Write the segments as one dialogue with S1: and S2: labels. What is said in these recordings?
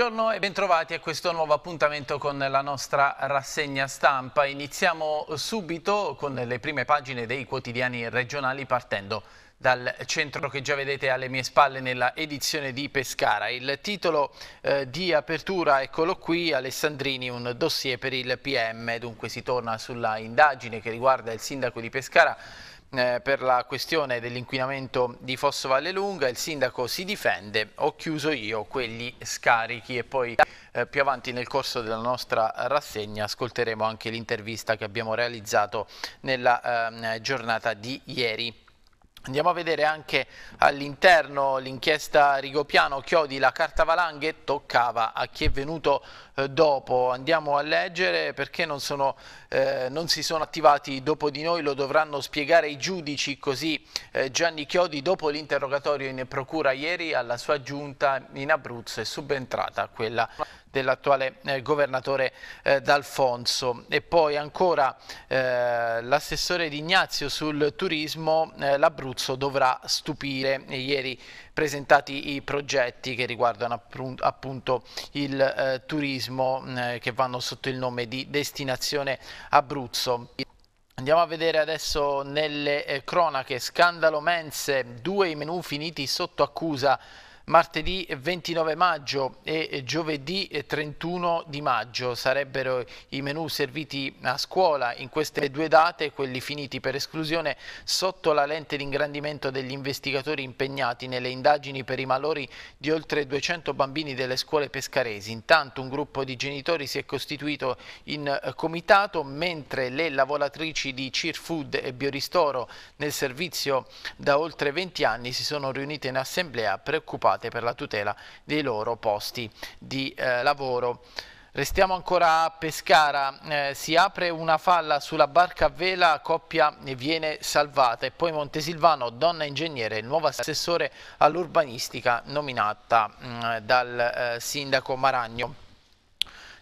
S1: Buongiorno e bentrovati a questo nuovo appuntamento con la nostra rassegna stampa. Iniziamo subito con le prime pagine dei quotidiani regionali partendo dal centro che già vedete alle mie spalle nella edizione di Pescara. Il titolo eh, di apertura, eccolo qui, Alessandrini, un dossier per il PM, dunque si torna sulla indagine che riguarda il sindaco di Pescara eh, per la questione dell'inquinamento di Fosso Valle Lunga, il sindaco si difende, ho chiuso io quegli scarichi e poi eh, più avanti nel corso della nostra rassegna ascolteremo anche l'intervista che abbiamo realizzato nella eh, giornata di ieri. Andiamo a vedere anche all'interno l'inchiesta Rigopiano Chiodi, la carta valanghe toccava a chi è venuto eh, dopo. Andiamo a leggere perché non, sono, eh, non, si sono attivati dopo di noi, lo dovranno spiegare i giudici, così eh, Gianni Chiodi dopo l'interrogatorio in procura ieri alla sua giunta in Abruzzo è subentrata quella dell'attuale eh, governatore eh, D'Alfonso. E poi ancora eh, l'assessore Di Ignazio sul turismo, eh, l'Abruzzo dovrà stupire. Ieri presentati i progetti che riguardano appunto il eh, turismo mm, eh, che vanno sotto il nome di destinazione Abruzzo. Andiamo a vedere adesso nelle cronache, scandalo mense, due i menù finiti sotto accusa martedì 29 maggio e giovedì 31 di maggio sarebbero i menù serviti a scuola in queste due date, quelli finiti per esclusione sotto la lente d'ingrandimento degli investigatori impegnati nelle indagini per i malori di oltre 200 bambini delle scuole pescaresi. Intanto un gruppo di genitori si è costituito in comitato, mentre le lavoratrici di Cheerfood e Bioristoro nel servizio da oltre 20 anni si sono riunite in assemblea preoccupate adottate per la tutela dei loro posti di eh, lavoro. Restiamo ancora a Pescara, eh, si apre una falla sulla barca a vela, coppia viene salvata e poi Montesilvano, donna ingegnere, nuovo assessore all'urbanistica nominata mh, mm, dal eh, sindaco Maragno.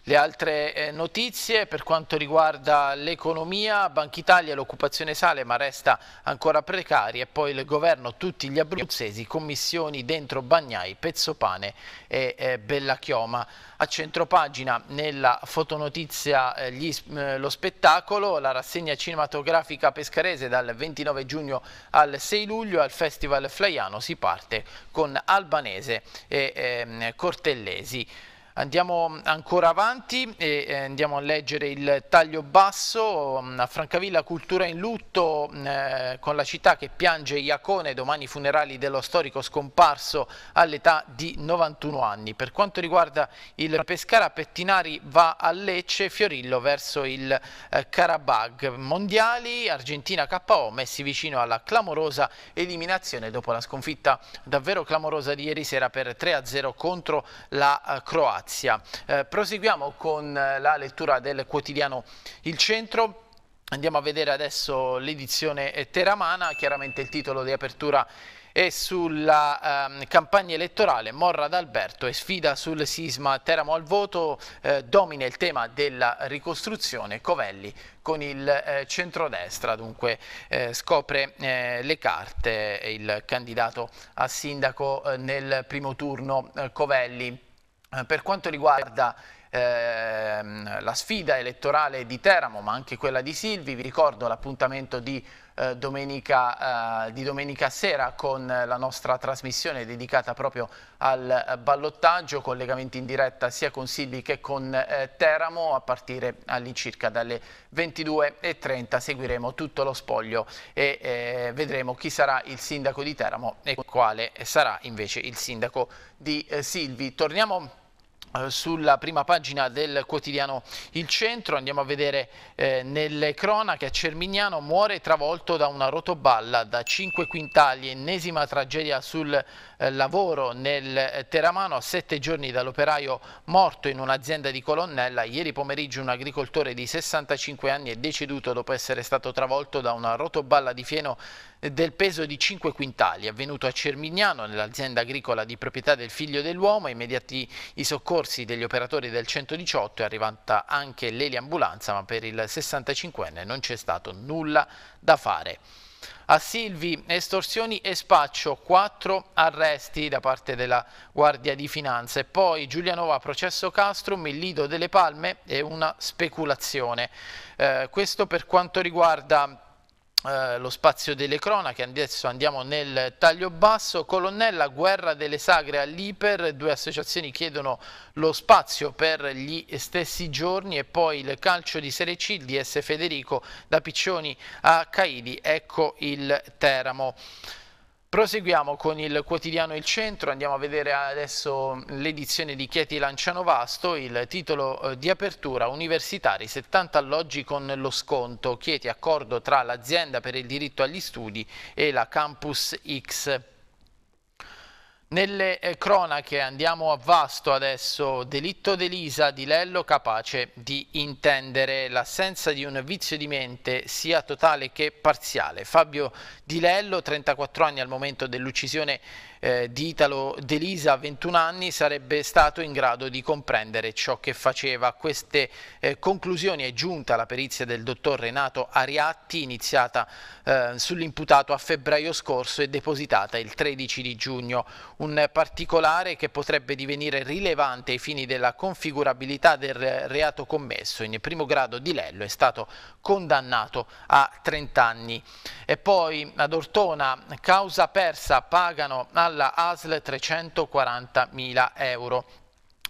S1: Le altre eh, notizie per quanto riguarda l'economia, Banca Italia l'occupazione sale ma resta ancora precaria e poi il governo, tutti gli abruzzesi, commissioni dentro Bagnai, Pezzopane e eh, Bella Chioma. A centropagina nella fotonotizia eh, gli, lo spettacolo, la rassegna cinematografica pescarese dal 29 giugno al 6 luglio al Festival Flaiano si parte con Albanese e ehm, Cortellesi. Andiamo ancora avanti e eh, andiamo a leggere il taglio basso, mm, a Francavilla cultura in lutto mm, eh, con la città che piange Iacone, domani funerali dello storico scomparso all'età di 91 anni. Per quanto riguarda il Pescara, Pettinari va a Lecce, Fiorillo verso il eh, Karabag. Mondiali, Argentina KO messi vicino alla clamorosa eliminazione dopo la sconfitta davvero clamorosa di ieri sera per 3-0 contro la eh, Croazia. Croazia. Eh, proseguiamo con eh, la lettura del quotidiano Il Centro. Andiamo a vedere adesso l'edizione eh, teramana, chiaramente il titolo di apertura è sulla ehm, campagna elettorale Morra d'Alberto e sfida sul sisma Teramo al voto eh, domina il tema della ricostruzione Covelli con il eh, centrodestra dunque eh, scopre eh, le carte il candidato a sindaco nel primo turno Covelli eh, per quanto riguarda ehm, la sfida elettorale di Teramo, ma anche quella di Silvi, vi ricordo l'appuntamento di, eh, domenica, eh, di domenica sera con la nostra trasmissione dedicata proprio al eh, ballottaggio, collegamenti in diretta sia con Silvi che con eh, Teramo a partire all'incirca dalle 22.30. Seguiremo tutto lo spoglio e eh, vedremo chi sarà il sindaco di Teramo e quale sarà invece il sindaco di Silvi. Torniamo eh, sulla prima pagina del quotidiano Il Centro, andiamo a vedere eh, nelle cronache, a Cermignano muore travolto da una rotoballa da 5 quintali, ennesima tragedia sul eh, lavoro nel eh, Teramano, a 7 giorni dall'operaio morto in un'azienda di Colonnella, ieri pomeriggio un agricoltore di 65 anni è deceduto dopo essere stato travolto da una rotoballa di fieno del peso di 5 quintali, avvenuto a Cermignano nell'azienda agricola di proprietà del figlio dell'uomo, immediati i soccorsi degli operatori del 118 è arrivata anche l'eliambulanza, ma per il 65enne non c'è stato nulla da fare. A Silvi, estorsioni e spaccio, quattro arresti da parte della Guardia di Finanza e poi Giulianova, processo Castrum, il lido delle palme e una speculazione. Eh, questo per quanto riguarda eh, lo spazio delle cronache, adesso andiamo nel taglio basso, Colonnella, guerra delle sagre all'Iper, due associazioni chiedono lo spazio per gli stessi giorni e poi il calcio di Serie C, il DS Federico da Piccioni a Caidi, ecco il Teramo. Proseguiamo con il quotidiano Il Centro, andiamo a vedere adesso l'edizione di Chieti Lanciano Vasto, il titolo eh, di apertura Universitari 70 alloggi con lo sconto, Chieti accordo tra l'azienda per il diritto agli studi e la Campus X. Nelle eh, cronache andiamo a vasto adesso, delitto d'Elisa di Lello capace di intendere l'assenza di un vizio di mente sia totale che parziale. Fabio Di Lello, 34 anni al momento dell'uccisione eh, di Italo Delisa a 21 anni sarebbe stato in grado di comprendere ciò che faceva. A queste eh, conclusioni è giunta la perizia del dottor Renato Ariatti iniziata eh, sull'imputato a febbraio scorso e depositata il 13 di giugno. Un particolare che potrebbe divenire rilevante ai fini della configurabilità del reato commesso in primo grado di Lello è stato condannato a 30 anni. E poi ad Ortona, causa persa, pagano alla alla ASL 340.000 euro.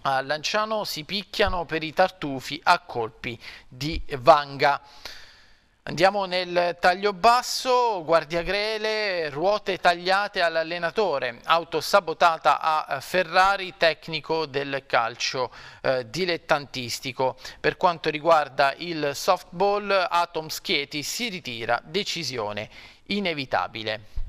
S1: A Lanciano si picchiano per i tartufi a colpi di vanga. Andiamo nel taglio basso, guardia grele, ruote tagliate all'allenatore, auto sabotata a Ferrari, tecnico del calcio eh, dilettantistico. Per quanto riguarda il softball, Atom Schieti si ritira, decisione inevitabile.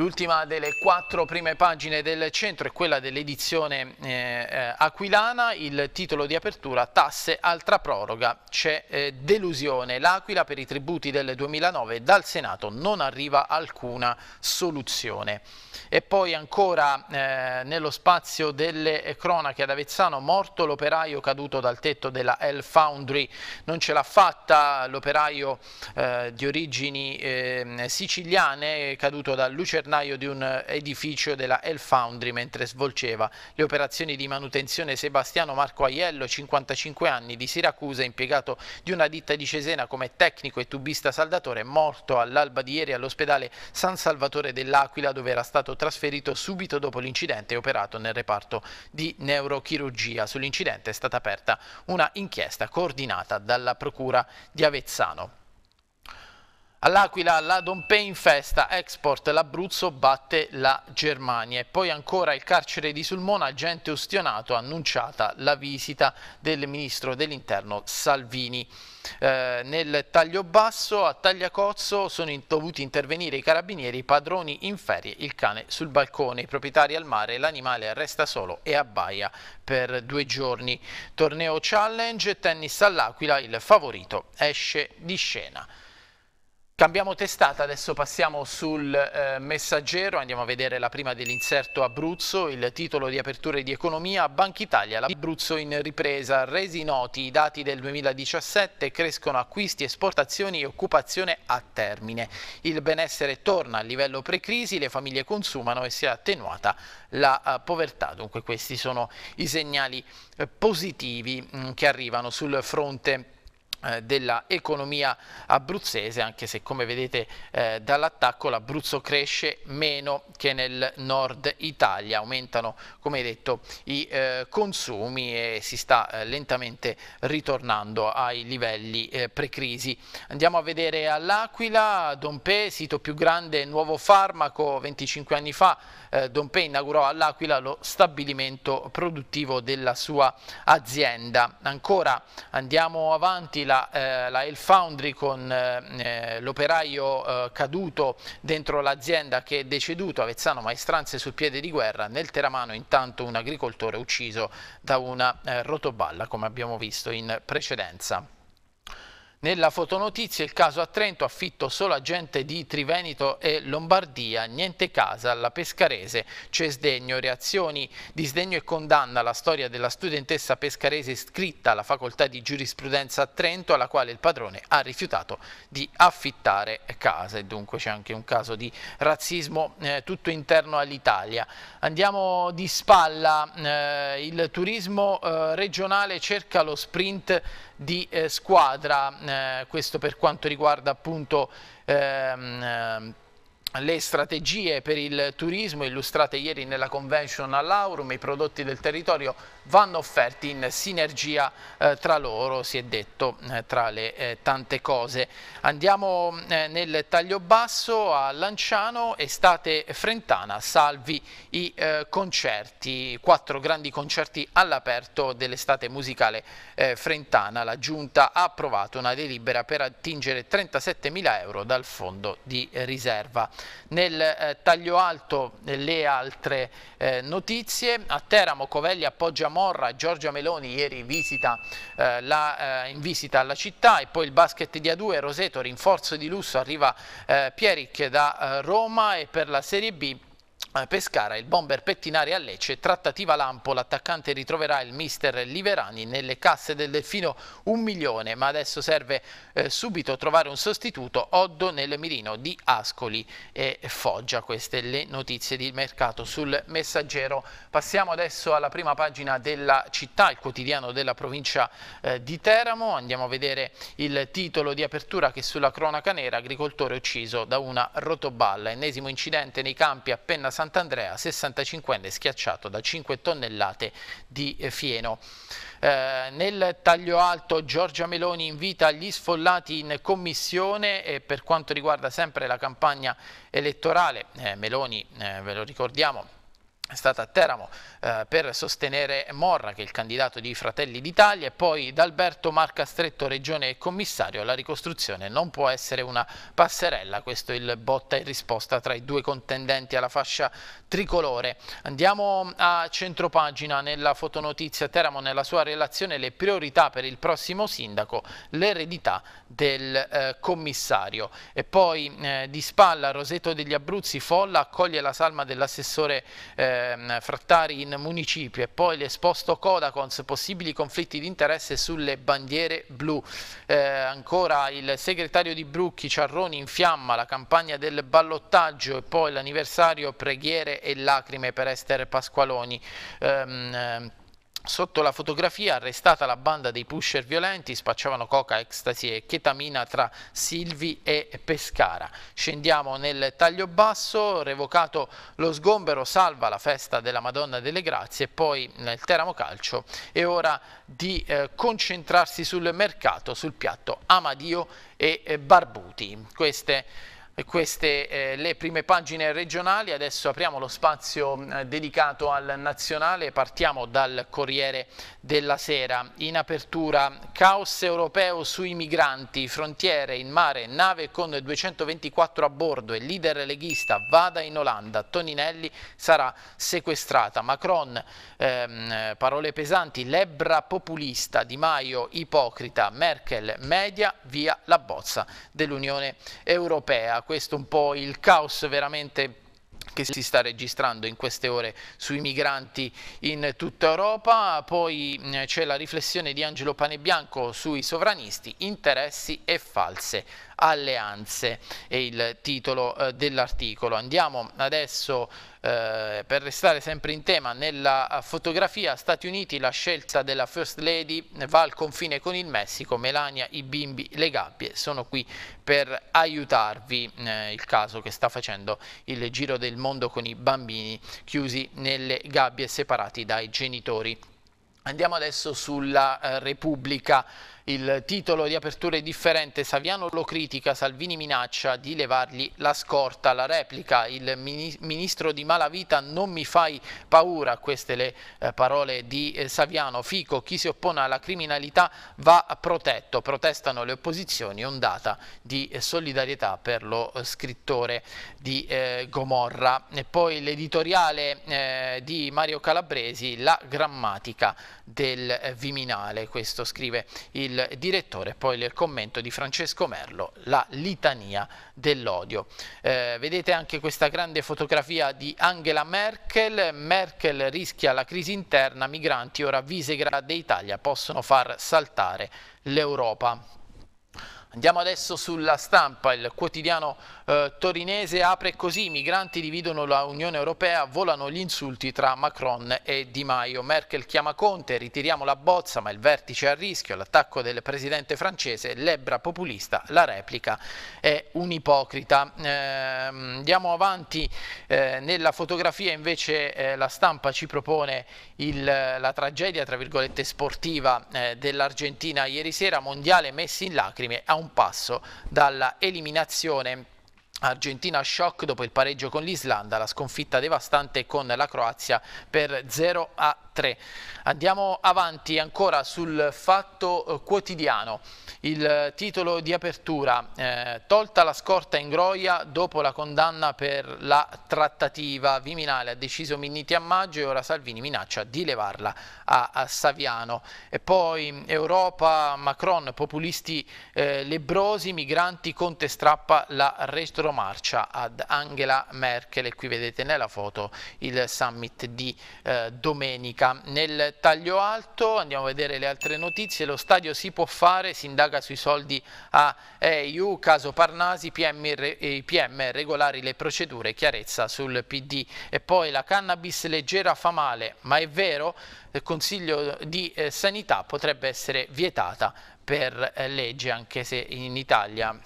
S1: L'ultima delle quattro prime pagine del centro è quella dell'edizione eh, eh, aquilana, il titolo di apertura tasse altra proroga, c'è eh, delusione, l'Aquila per i tributi del 2009 dal Senato non arriva alcuna soluzione. E poi ancora eh, nello spazio delle eh, cronache ad Avezzano morto l'operaio caduto dal tetto della L Foundry, non ce l'ha fatta l'operaio eh, di origini ehm, siciliane caduto da Lucerna gennaio di un eh, edificio della El Foundry mentre svolgeva le operazioni di manutenzione Sebastiano Marco Aiello, 55 anni, di Siracusa, impiegato di una ditta di Cesena come tecnico e tubista saldatore, morto all'alba di ieri all'ospedale San Salvatore dell'Aquila dove era stato trasferito subito dopo l'incidente e operato nel reparto di neurochirurgia. Sull'incidente è stata aperta una inchiesta coordinata dalla Procura di Avezzano. All'Aquila la Dompe in festa, export l'Abruzzo batte la Germania e poi ancora il carcere di Sulmona, agente ustionato, annunciata la visita del ministro dell'interno Salvini. Eh, nel taglio basso a Tagliacozzo sono in, dovuti intervenire i carabinieri, i padroni in ferie, il cane sul balcone, i proprietari al mare, l'animale resta solo e abbaia per due giorni. Torneo challenge, tennis all'Aquila, il favorito esce di scena. Cambiamo testata, adesso passiamo sul eh, messaggero, andiamo a vedere la prima dell'inserto Abruzzo, il titolo di apertura di economia, Banca Italia, l'Abruzzo in ripresa, resi noti i dati del 2017, crescono acquisti, esportazioni e occupazione a termine. Il benessere torna al livello pre-crisi, le famiglie consumano e si è attenuata la uh, povertà. Dunque questi sono i segnali eh, positivi mh, mm, che arrivano sul fronte eh, dell'economia abruzzese, anche se come vedete eh, dall'attacco l'Abruzzo cresce meno che nel nord Italia, aumentano come detto i eh, consumi e si sta eh, lentamente ritornando ai livelli eh, pre-crisi. Andiamo a vedere all'Aquila, Dompe, sito più grande, nuovo farmaco, 25 anni fa eh, Dompe inaugurò all'Aquila lo stabilimento produttivo della sua azienda. Ancora andiamo avanti, la, eh, la El Foundry con eh, eh, l'operaio eh, caduto dentro l'azienda che è deceduto, Avezzano Maestranze sul piede di guerra, nel Teramano intanto un agricoltore ucciso da una eh, rotoballa come abbiamo visto in precedenza. Nella fotonotizia il caso a Trento affitto solo a gente di Trivenito e Lombardia, niente casa alla pescarese, c'è sdegno, reazioni di sdegno e condanna la storia della studentessa pescarese iscritta alla facoltà di giurisprudenza a Trento alla quale il padrone ha rifiutato di affittare casa e dunque c'è anche un caso di razzismo eh, tutto interno all'Italia. Andiamo di spalla, eh, il turismo eh, regionale cerca lo sprint di eh, squadra eh, eh, questo per quanto riguarda appunto ehm, ehm, le strategie per il turismo illustrate ieri nella convention all'Aurum, i prodotti del territorio vanno offerti in sinergia eh, tra loro, si è detto eh, tra le eh, tante cose. Andiamo eh, nel taglio basso a Lanciano, estate frentana, salvi i eh, concerti, quattro grandi concerti all'aperto dell'estate musicale eh, frentana. La Giunta ha approvato una delibera per attingere 37 mila euro dal fondo di riserva. Nel taglio alto le altre notizie, a Teramo Covelli appoggia Morra, Giorgia Meloni ieri visita, eh, la, eh, in visita alla città e poi il basket di A2, Roseto, rinforzo di lusso, arriva eh, Pieric da eh, Roma e per la Serie B Pescara, il bomber pettinare a Lecce, trattativa Lampo, l'attaccante ritroverà il mister Liverani nelle casse del Delfino un milione, ma adesso serve eh, subito trovare un sostituto, Oddo nel mirino di Ascoli e Foggia, queste le notizie di mercato sul messaggero. Passiamo adesso alla prima pagina della città, il quotidiano della provincia eh, di Teramo, andiamo a vedere il titolo di apertura che sulla cronaca nera, agricoltore ucciso da una rotoballa, ennesimo incidente nei campi appena salvato Sant'Andrea, 65enne schiacciato da 5 tonnellate di eh, fieno. Eh, nel taglio alto Giorgia Meloni invita gli sfollati in commissione e per quanto riguarda sempre la campagna elettorale, eh, Meloni, eh, ve lo ricordiamo, è stata a Teramo eh, per sostenere Morra, che è il candidato di Fratelli d'Italia, e poi D'Alberto Marca Stretto, regione e commissario. La ricostruzione non può essere una passerella, questo è il botta e risposta tra i due contendenti alla fascia tricolore. Andiamo a centropagina nella fotonotizia Teramo, nella sua relazione le priorità per il prossimo sindaco, l'eredità del eh, commissario. E poi eh, di spalla Roseto degli Abruzzi, Folla, accoglie la salma dell'assessore eh, ehm, frattari in municipio e poi l'esposto Codacons, possibili conflitti di interesse sulle bandiere blu. Eh, ancora il segretario di Brucchi, Ciarroni, in fiamma la campagna del ballottaggio e poi l'anniversario preghiere e lacrime per Esther Pasqualoni. Ehm, Sotto la fotografia arrestata la banda dei pusher violenti, spacciavano coca, ecstasy e chetamina tra Silvi e Pescara. Scendiamo nel taglio basso, revocato lo sgombero, salva la festa della Madonna delle Grazie, poi nel Teramo Calcio è ora di eh, concentrarsi sul mercato, sul piatto Amadio e eh, Barbuti. Queste queste eh, le prime pagine regionali, adesso apriamo lo spazio eh, dedicato al nazionale, partiamo dal Corriere della Sera. In apertura, caos europeo sui migranti, frontiere in mare, nave con 224 a bordo e leader leghista vada in Olanda, Toninelli sarà sequestrata. Macron, ehm, parole pesanti, lebra populista, Di Maio ipocrita, Merkel media, via la bozza dell'Unione Europea questo un po' il caos veramente che si sta registrando in queste ore sui migranti in tutta Europa, poi mm, c'è la riflessione di Angelo Panebianco sui sovranisti, interessi e false alleanze, è il titolo eh, dell'articolo. Andiamo adesso eh, per restare sempre in tema, nella eh, fotografia Stati Uniti la scelta della First Lady eh, va al confine con il Messico, Melania, i bimbi, le gabbie sono qui per aiutarvi eh, il caso che sta facendo il giro del mondo con i bambini chiusi nelle gabbie separati dai genitori. Andiamo adesso sulla eh, Repubblica il titolo di apertura è differente, Saviano lo critica, Salvini minaccia di levargli la scorta. La replica, il ministro di Malavita non mi fai paura, queste le eh, parole di eh, Saviano. Fico, chi si oppone alla criminalità va protetto, protestano le opposizioni, ondata di eh, solidarietà per lo scrittore di Gomorra. E poi l'editoriale di Mario Calabresi, la grammatica del eh, Viminale, questo scrive il direttore, poi il commento di Francesco Merlo, la litania dell'odio. Eh, vedete anche questa grande fotografia di Angela Merkel, Merkel rischia la crisi interna, migranti ora Visegrad e Italia possono far saltare l'Europa. Andiamo adesso sulla stampa, il quotidiano eh, torinese apre così, i migranti dividono la Unione Europea, volano gli insulti tra Macron e Di Maio. Merkel chiama Conte, ritiriamo la bozza ma il vertice è a rischio, l'attacco del presidente francese, lebra populista, la replica è un'ipocrita. Eh, andiamo avanti eh, nella fotografia invece eh, la stampa ci propone il, la tragedia tra virgolette sportiva eh, dell'Argentina ieri sera, mondiale messi in lacrime a un passo dalla eliminazione Argentina shock dopo il pareggio con l'Islanda, la sconfitta devastante con la Croazia per 0 a 3. 3. Andiamo avanti ancora sul fatto eh, quotidiano. Il eh, titolo di apertura, eh, tolta la scorta in groia dopo la condanna per la trattativa. Viminale ha deciso Minniti a maggio e ora Salvini minaccia di levarla a, a Saviano. E poi Europa, Macron, populisti eh, lebrosi, migranti, Conte strappa la retromarcia ad Angela Merkel. E qui vedete nella foto il summit di eh, domenica nel taglio alto, andiamo a vedere le altre notizie, lo stadio si può fare, si indaga sui soldi a EU, eh, caso Parnasi, PM, eh, PM regolari le procedure, chiarezza sul PD e poi la cannabis leggera fa male, ma è vero? Il Consiglio di eh, Sanità potrebbe essere vietata per legge anche se in Italia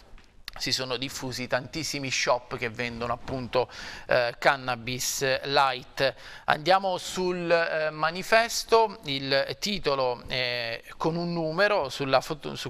S1: si sono diffusi tantissimi shop che vendono appunto eh, cannabis light. Andiamo sul eh, manifesto, il titolo eh, con un numero su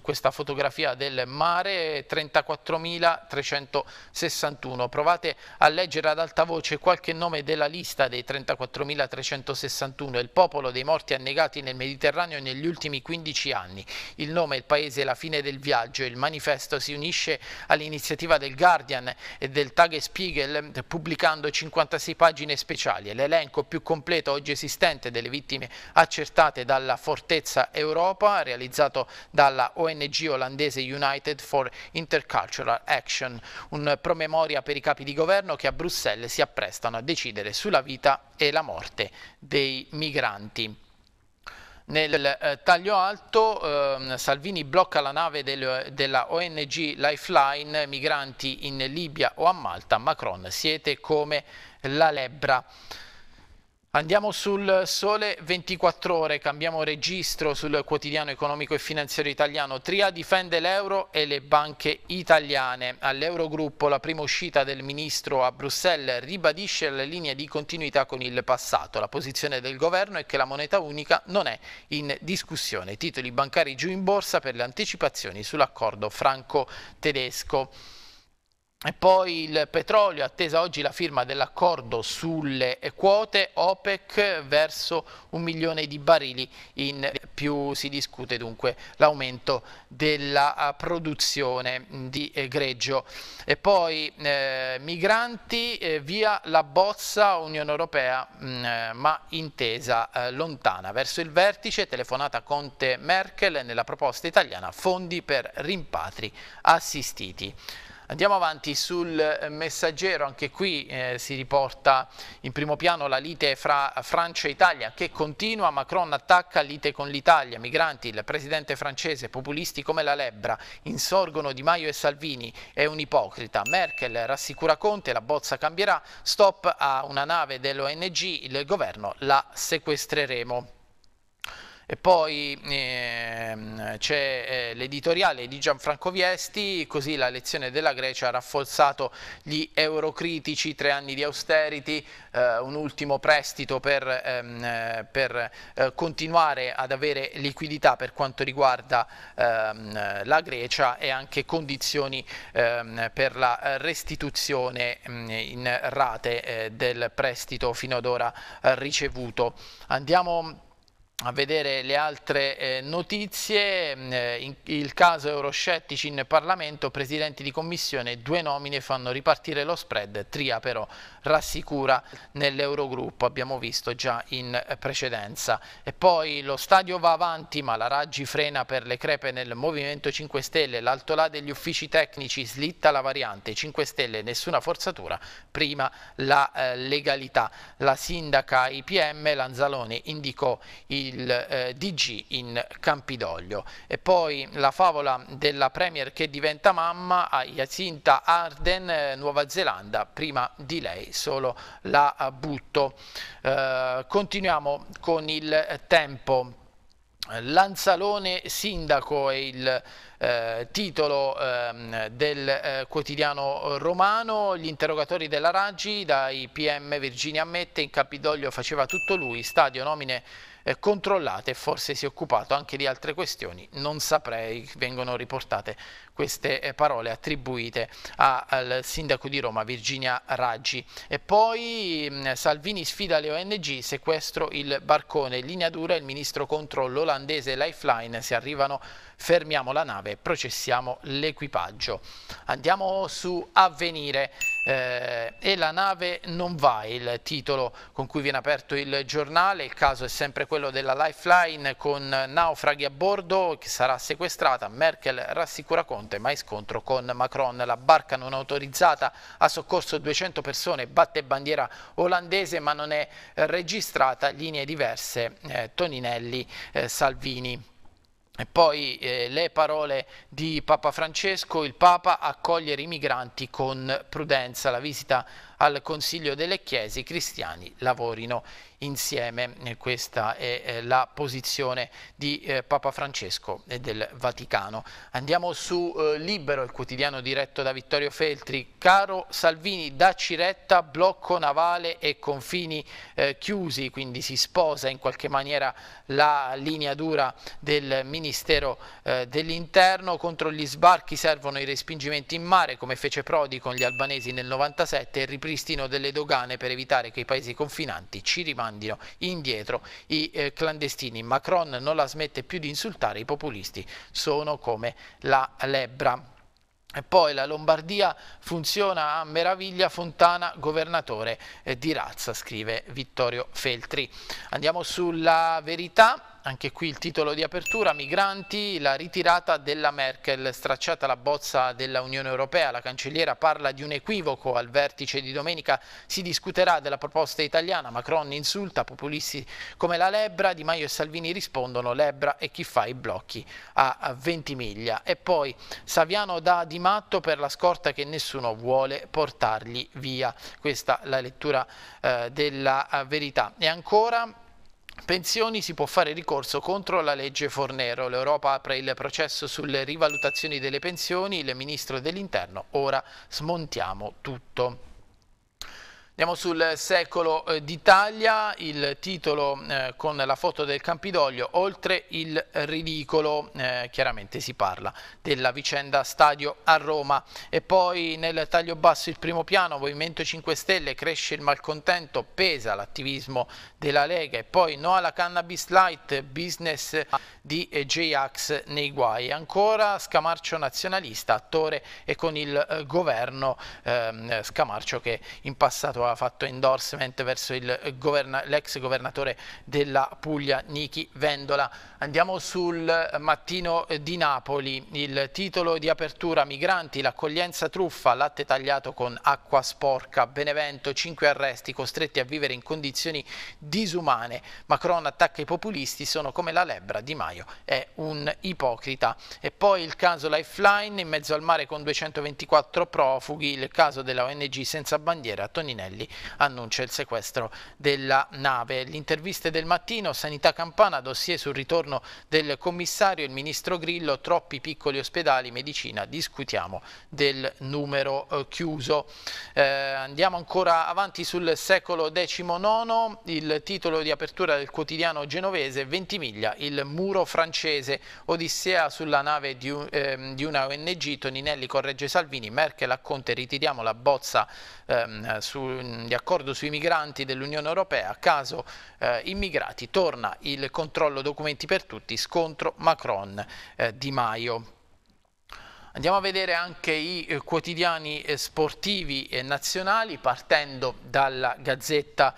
S1: questa fotografia del mare 34.361. Provate a leggere ad alta voce qualche nome della lista dei 34.361, il popolo dei morti annegati nel Mediterraneo negli ultimi 15 anni. Il nome, il paese, la fine del viaggio, il manifesto si unisce a all'iniziativa del Guardian e del Tagesspiegel pubblicando 56 pagine speciali e l'elenco più completo oggi esistente delle vittime accertate dalla Fortezza Europa realizzato dalla ONG olandese United for Intercultural Action, un promemoria per i capi di governo che a Bruxelles si apprestano a decidere sulla vita e la morte dei migranti. Nel eh, taglio alto eh, Salvini blocca la nave del, della ONG Lifeline migranti in Libia o a Malta, Macron siete come la lebbra. Andiamo sul sole 24 ore, cambiamo registro sul quotidiano economico e finanziario italiano. Tria difende l'euro e le banche italiane. All'Eurogruppo la prima uscita del ministro a Bruxelles ribadisce la linea di continuità con il passato. La posizione del governo è che la moneta unica non è in discussione. Titoli bancari giù in borsa per le anticipazioni sull'accordo franco-tedesco. E poi il petrolio, attesa oggi la firma dell'accordo sulle quote OPEC verso un milione di barili in più. Si discute dunque l'aumento della eh, produzione di eh, greggio. E poi eh, migranti eh, via la bozza Unione Europea mh, mm, eh, ma intesa eh, lontana. Verso il vertice telefonata Conte-Merkel nella proposta italiana fondi per rimpatri assistiti. Andiamo avanti sul eh, messaggero, anche qui eh, si riporta in primo piano la lite fra Francia e Italia che continua, Macron attacca lite con l'Italia, migranti, il presidente francese, populisti come la lebbra, insorgono Di Maio e Salvini, è un ipocrita, Merkel rassicura Conte, la bozza cambierà, stop a una nave dell'ONG, il governo la sequestreremo. E poi ehm, c'è eh, l'editoriale di Gianfranco Viesti, così la lezione della Grecia ha rafforzato gli eurocritici, tre anni di austerity, eh, un ultimo prestito per, ehm, per eh, continuare ad avere liquidità per quanto riguarda ehm, la Grecia e anche condizioni ehm, per la restituzione mm, in rate eh, del prestito fino ad ora eh, ricevuto. Andiamo a vedere le altre eh, notizie, mm, eh, in, il caso euroscettici in Parlamento, presidenti di commissione, due nomine fanno ripartire lo spread, Tria però rassicura nell'Eurogruppo, abbiamo visto già in eh, precedenza. E poi lo stadio va avanti ma la Raggi frena per le crepe nel Movimento 5 Stelle, l'altolà degli uffici tecnici slitta la variante, 5 Stelle nessuna forzatura, prima la eh, legalità. La sindaca IPM Lanzalone indicò il il eh, DG in Campidoglio. E poi la favola della Premier che diventa mamma a Jacinta Arden, eh, Nuova Zelanda, prima di lei solo la butto. Eh, continuiamo con il tempo. Lanzalone sindaco è il eh, titolo eh, del eh, quotidiano romano, gli interrogatori della Raggi, dai PM Virginia Mette, in Campidoglio faceva tutto lui, stadio nomine eh, controllate forse si è occupato anche di altre questioni, non saprei, vengono riportate queste eh, parole attribuite al sindaco di Roma Virginia Raggi. E poi mm, Salvini sfida le ONG, sequestro il barcone, linea dura il ministro contro l'olandese Lifeline, se arrivano fermiamo la nave processiamo l'equipaggio. Andiamo su Avvenire eh, e la nave non va, il titolo con cui viene aperto il giornale, il caso è sempre quello della Lifeline con naufraghi a bordo che sarà sequestrata, Merkel rassicura contro Conte, ma scontro con Macron. La barca non autorizzata ha soccorso 200 persone, batte bandiera olandese ma non è registrata linee diverse eh, Toninelli-Salvini. Eh, e poi eh, le parole di Papa Francesco, il Papa accogliere i migranti con prudenza, la visita al Consiglio delle Chiese, i cristiani lavorino insieme. Questa è eh, la posizione di eh, Papa Francesco e del Vaticano. Andiamo su eh, Libero, il quotidiano diretto da Vittorio Feltri. Caro Salvini, da Ciretta, blocco navale e confini chiusi, quindi si sposa in qualche maniera la linea dura del Ministero dell'Interno. Contro gli sbarchi servono i respingimenti in mare, come fece Prodi con gli albanesi nel 97 e il ripristino delle dogane per evitare che i paesi confinanti ci rimangano mandino indietro i eh, clandestini. Macron non la smette più di insultare i populisti, sono come la lebbra. E poi la Lombardia funziona a meraviglia, Fontana governatore eh, di razza, scrive Vittorio Feltri. Andiamo sulla verità. Anche qui il titolo di apertura, migranti, la ritirata della Merkel, stracciata la bozza della Unione Europea, la cancelliera parla di un equivoco, al vertice di domenica si discuterà della proposta italiana, Macron insulta populisti come la Lebra, Di Maio e Salvini rispondono Lebra e chi fa i blocchi a Ventimiglia. E poi Saviano dà di matto per la scorta che nessuno vuole portargli via, questa la lettura eh, della eh, verità. E ancora Pensioni si può fare ricorso contro la legge Fornero. L'Europa apre il processo sulle rivalutazioni delle pensioni. Il ministro dell'Interno ora smontiamo tutto. Andiamo sul secolo eh, d'Italia, il titolo eh, con la foto del Campidoglio, oltre il ridicolo, eh, chiaramente si parla della vicenda stadio a Roma. E poi nel taglio basso il primo piano, Movimento 5 Stelle, cresce il malcontento, pesa l'attivismo della Lega e poi no alla cannabis light, business di eh, J-Ax nei guai. Ancora Scamarcio nazionalista, attore e con il eh, governo ehm, Scamarcio che in passato ha aveva fatto endorsement verso eh, l'ex governa governatore della Puglia Niki Vendola. Andiamo sul eh, mattino eh, di Napoli, il titolo di apertura migranti, l'accoglienza truffa, latte tagliato con acqua sporca, Benevento, 5 arresti costretti a vivere in condizioni disumane, Macron attacca i populisti, sono come la lebbra, Di Maio è un ipocrita. E poi il caso Lifeline, in mezzo al mare con 224 profughi, il caso della ONG senza bandiera, Toninelli Toninelli annuncia il sequestro della nave. L'intervista del mattino, Sanità Campana, dossier sul ritorno del commissario, il ministro Grillo, troppi piccoli ospedali, medicina, discutiamo del numero eh, chiuso. Eh, andiamo ancora avanti sul secolo XIX, il titolo di apertura del quotidiano genovese, Ventimiglia, il muro francese, Odissea sulla nave di, eh, di una ONG, Toninelli corregge Salvini, Merkel a Conte ritiriamo la bozza ehm, su, Mm, di accordo sui migranti dell'Unione Europea, caso eh, immigrati, torna il controllo documenti per tutti, scontro Macron-Di eh, Maio. Andiamo a vedere anche i eh, quotidiani eh, sportivi e eh, nazionali partendo dalla Gazzetta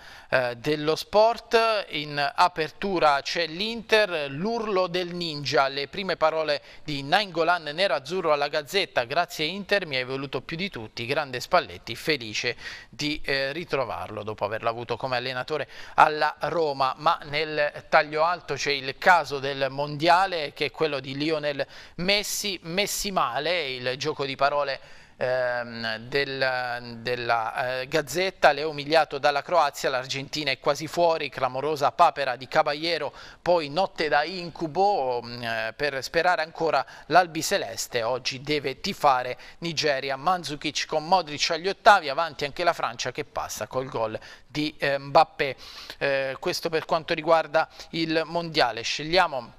S1: dello Sport. In apertura c'è l'Inter, l'urlo del ninja, le prime parole di Nainggolan Nerazzurro alla Gazzetta. Grazie Inter, mi hai voluto più di tutti, grande Spalletti, felice di ritrovarlo dopo averlo avuto come allenatore alla Roma. Ma nel taglio alto c'è il caso del mondiale che è quello di Lionel Messi, Messi male giornale, il gioco di parole ehm, della eh, Gazzetta, le è umiliato dalla Croazia, l'Argentina è quasi fuori, clamorosa papera di Caballero, poi notte da incubo mm, eh, per sperare ancora l'Albiceleste, oggi deve tifare Nigeria, Manzukic con Modric agli ottavi, avanti anche la Francia che passa col gol di eh, Mbappé. Eh, questo per quanto riguarda il Mondiale, scegliamo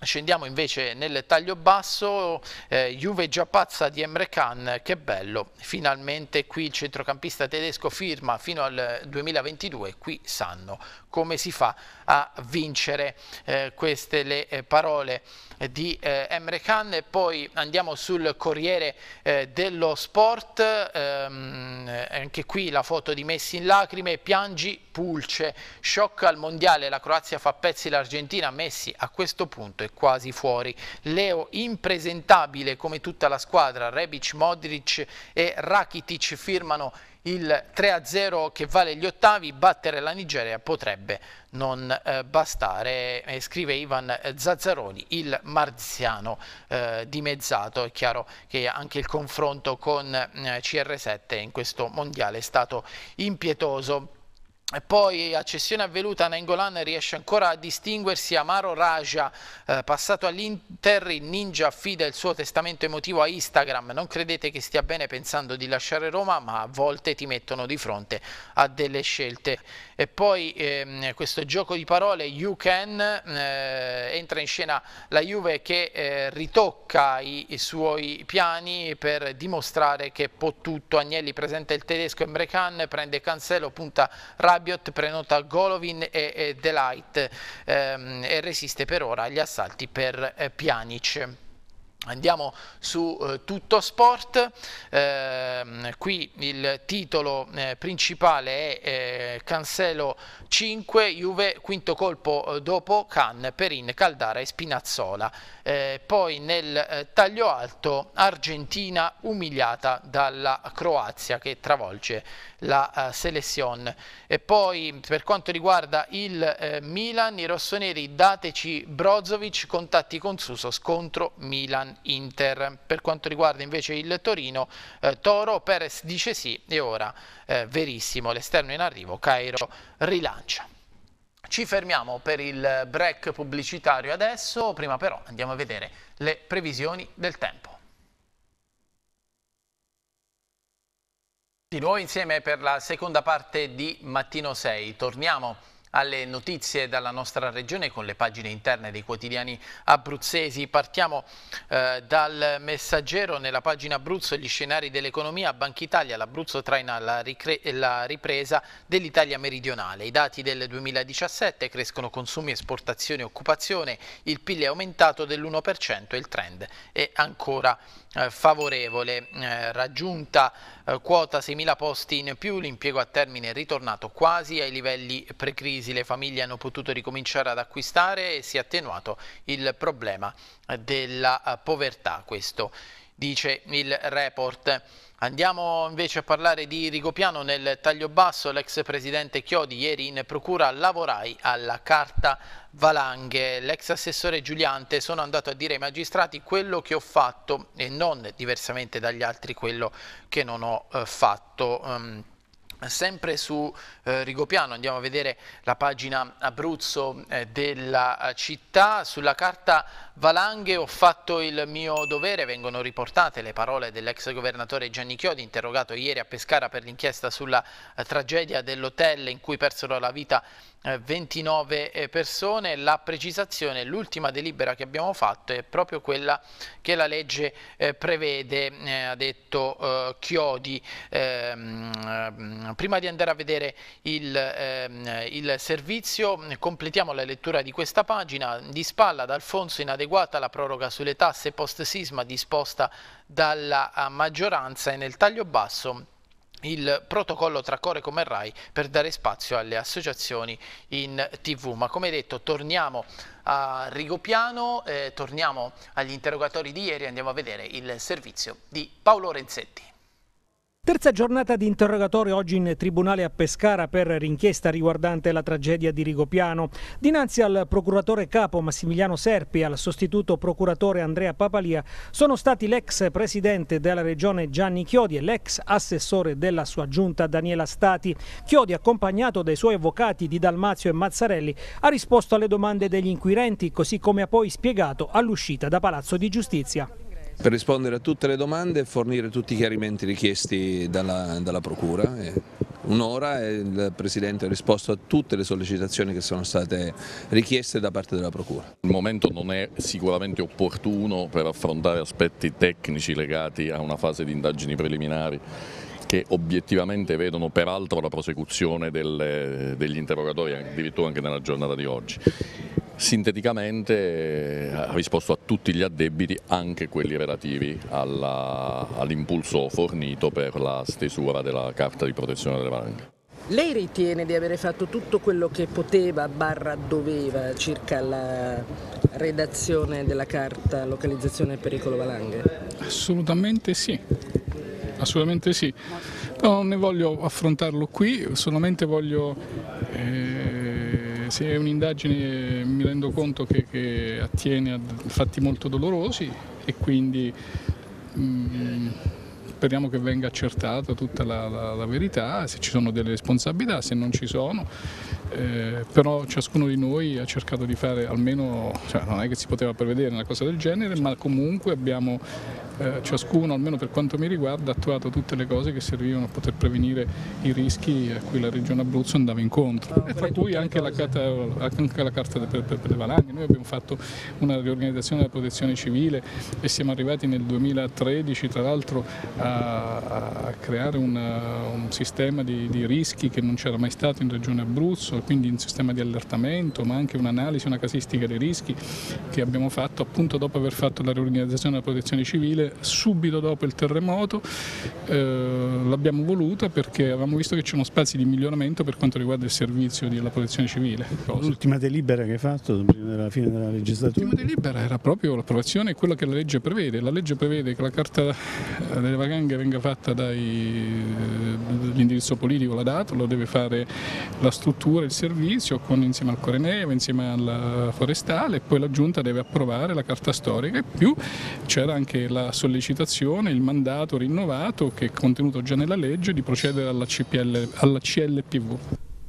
S1: Scendiamo invece nel taglio basso, eh, Juve già pazza di Emre Can, che bello, finalmente qui il centrocampista tedesco firma fino al 2022, qui sanno come si fa a vincere eh, queste le eh, parole eh, di eh, Emre Khan e poi andiamo sul Corriere dello Sport ehm, anche qui la foto di Messi in lacrime piangi pulce shock al mondiale la Croazia fa pezzi l'Argentina Messi a questo punto è quasi fuori Leo impresentabile come tutta la squadra Rebic Modric e Rakitic firmano il 3-0 che vale gli ottavi, battere la Nigeria potrebbe non eh, bastare, eh, scrive Ivan eh, Zazzaroni, il marziano eh, dimezzato. È chiaro che anche il confronto con eh, CR7 in questo mondiale è stato impietoso. E poi a cessione avvenuta Nengolan riesce ancora a distinguersi Amaro Raja, eh, passato all'Inter, il ninja affida il suo testamento emotivo a Instagram, non credete che stia bene pensando di lasciare Roma, ma a volte ti mettono di fronte a delle scelte. E poi ehm, questo gioco di parole, You Can, eh, entra in scena la Juve che eh, ritocca i, i, suoi piani per dimostrare che può tutto, Agnelli presenta il tedesco e Mrecan, prende Cancelo, punta Raja Rabiot prenota Golovin e, Delight ehm, e resiste per ora agli assalti per eh, Pjanic. Andiamo su eh, Tutto Sport, eh, qui il titolo eh, principale è eh, Cancelo 5, Juve quinto colpo eh, dopo Can, Perin, Caldara e Spinazzola. Eh, poi nel taglio alto Argentina umiliata dalla Croazia che travolge la selezione. E poi per quanto riguarda il Milan, i rossoneri dateci Brozovic, contatti con Suso, scontro Milan Inter. Per quanto riguarda invece il Torino, eh, Toro, Perez dice sì e ora eh, verissimo l'esterno in arrivo, Cairo rilancia. Ci fermiamo per il break pubblicitario adesso, prima però andiamo a vedere le previsioni del tempo. Di nuovo insieme per la seconda parte di Mattino 6, torniamo alle notizie dalla nostra regione con le pagine interne dei quotidiani abruzzesi. Partiamo eh, dal messaggero nella pagina Abruzzo gli scenari dell'economia. Banca Italia, l'Abruzzo traina la, la ripresa dell'Italia meridionale. I dati del 2017 crescono consumi, esportazioni e occupazione, il PIL è aumentato dell'1% e il trend è ancora eh, favorevole, eh, raggiunta eh, quota 6.000 posti in più, l'impiego a termine è ritornato quasi ai livelli pre-crisi, le famiglie hanno potuto ricominciare ad acquistare e si è attenuato il problema della eh, povertà, questo dice il report. Andiamo invece a parlare di Rigopiano nel taglio basso, l'ex presidente Chiodi ieri in procura lavorai alla carta valanghe. L'ex assessore Giuliante sono andato a dire ai magistrati quello che ho fatto e non diversamente dagli altri quello che non ho eh, fatto. Ehm, Sempre su eh, Rigopiano andiamo a vedere la pagina Abruzzo eh, della eh, città, sulla carta Valanghe ho fatto il mio dovere, vengono riportate le parole dell'ex governatore Gianni Chiodi interrogato ieri a Pescara per l'inchiesta sulla eh, tragedia dell'hotel in cui persero la vita 29 eh, eh, persone. La precisazione, l'ultima delibera che abbiamo fatto è proprio quella che la legge eh, prevede, ha detto Chiodi. Ehm, ehm, prima di andare a vedere il, ehm, il servizio completiamo la lettura di questa pagina. Di spalla ad Alfonso inadeguata la proroga sulle tasse post sisma disposta dalla maggioranza e nel taglio basso il protocollo tra Core e Rai per dare spazio alle associazioni in tv ma come detto torniamo a Rigopiano eh, torniamo agli interrogatori di ieri e andiamo a vedere il servizio di Paolo Renzetti
S2: Terza giornata di interrogatorio oggi in tribunale a Pescara per l'inchiesta riguardante la tragedia di Rigopiano. Dinanzi al procuratore capo Massimiliano Serpi e al sostituto procuratore Andrea Papalia sono stati l'ex presidente della regione Gianni Chiodi e l'ex assessore della sua giunta Daniela Stati. Chiodi, accompagnato dai suoi avvocati di Dalmazio e Mazzarelli, ha risposto alle domande degli inquirenti, così come ha poi spiegato all'uscita da Palazzo di Giustizia
S3: per rispondere a tutte le domande e fornire tutti i chiarimenti richiesti dalla, dalla Procura. Eh, un'ora e il Presidente ha risposto a tutte le sollecitazioni che sono state richieste da parte della Procura.
S2: Il momento non è sicuramente opportuno per affrontare aspetti tecnici legati a una fase di indagini preliminari che obiettivamente vedono peraltro la prosecuzione delle, degli interrogatori addirittura anche nella giornata di oggi sinteticamente eh, ha risposto a tutti gli addebiti, anche quelli relativi all'impulso fornito per la stesura della carta di protezione delle valanghe.
S4: Lei ritiene di avere fatto tutto quello che poteva, barra doveva, circa la redazione della carta localizzazione e pericolo valanghe?
S2: Assolutamente sì, assolutamente sì. non ne voglio affrontarlo qui, solamente voglio eh, se è un'indagine mi rendo conto che, che attiene a fatti molto dolorosi e quindi... Mh, mm, speriamo che venga accertata tutta la, la, la, verità, se ci sono delle responsabilità, se non ci sono, eh, però ciascuno di noi ha cercato di fare almeno, cioè, non è che si poteva prevedere una cosa del genere, ma comunque abbiamo eh, ciascuno, almeno per quanto mi riguarda, attuato tutte le cose che servivano a poter prevenire i rischi a cui la Regione Abruzzo andava incontro, ah, e tra cui anche la, carta, anche la carta per, per, per, le valanghe. Noi abbiamo fatto una riorganizzazione della protezione civile e siamo arrivati nel 2013, tra l'altro, a a, creare una, eh, un sistema di, di, rischi che non c'era mai stato in Regione Abruzzo, quindi un sistema di allertamento, ma anche un'analisi, una casistica dei rischi che abbiamo fatto appunto dopo aver fatto la riorganizzazione della protezione civile, subito dopo il terremoto, eh, l'abbiamo voluta perché avevamo visto che c'erano spazi di miglioramento per quanto riguarda il servizio della protezione civile. L'ultima delibera che hai fatto prima della fine della legislatura? L'ultima delibera era proprio l'approvazione e quello che la legge prevede. La legge prevede che la carta eh, delle vacanze che venga fatta dall'indirizzo eh, politico, la DAT, lo deve fare la struttura, il servizio, con, insieme al Coreneo, insieme alla forestale e poi la giunta deve approvare la carta storica e più c'era anche la sollecitazione, il mandato rinnovato che è contenuto già nella legge di procedere alla, CPL, alla CLPV.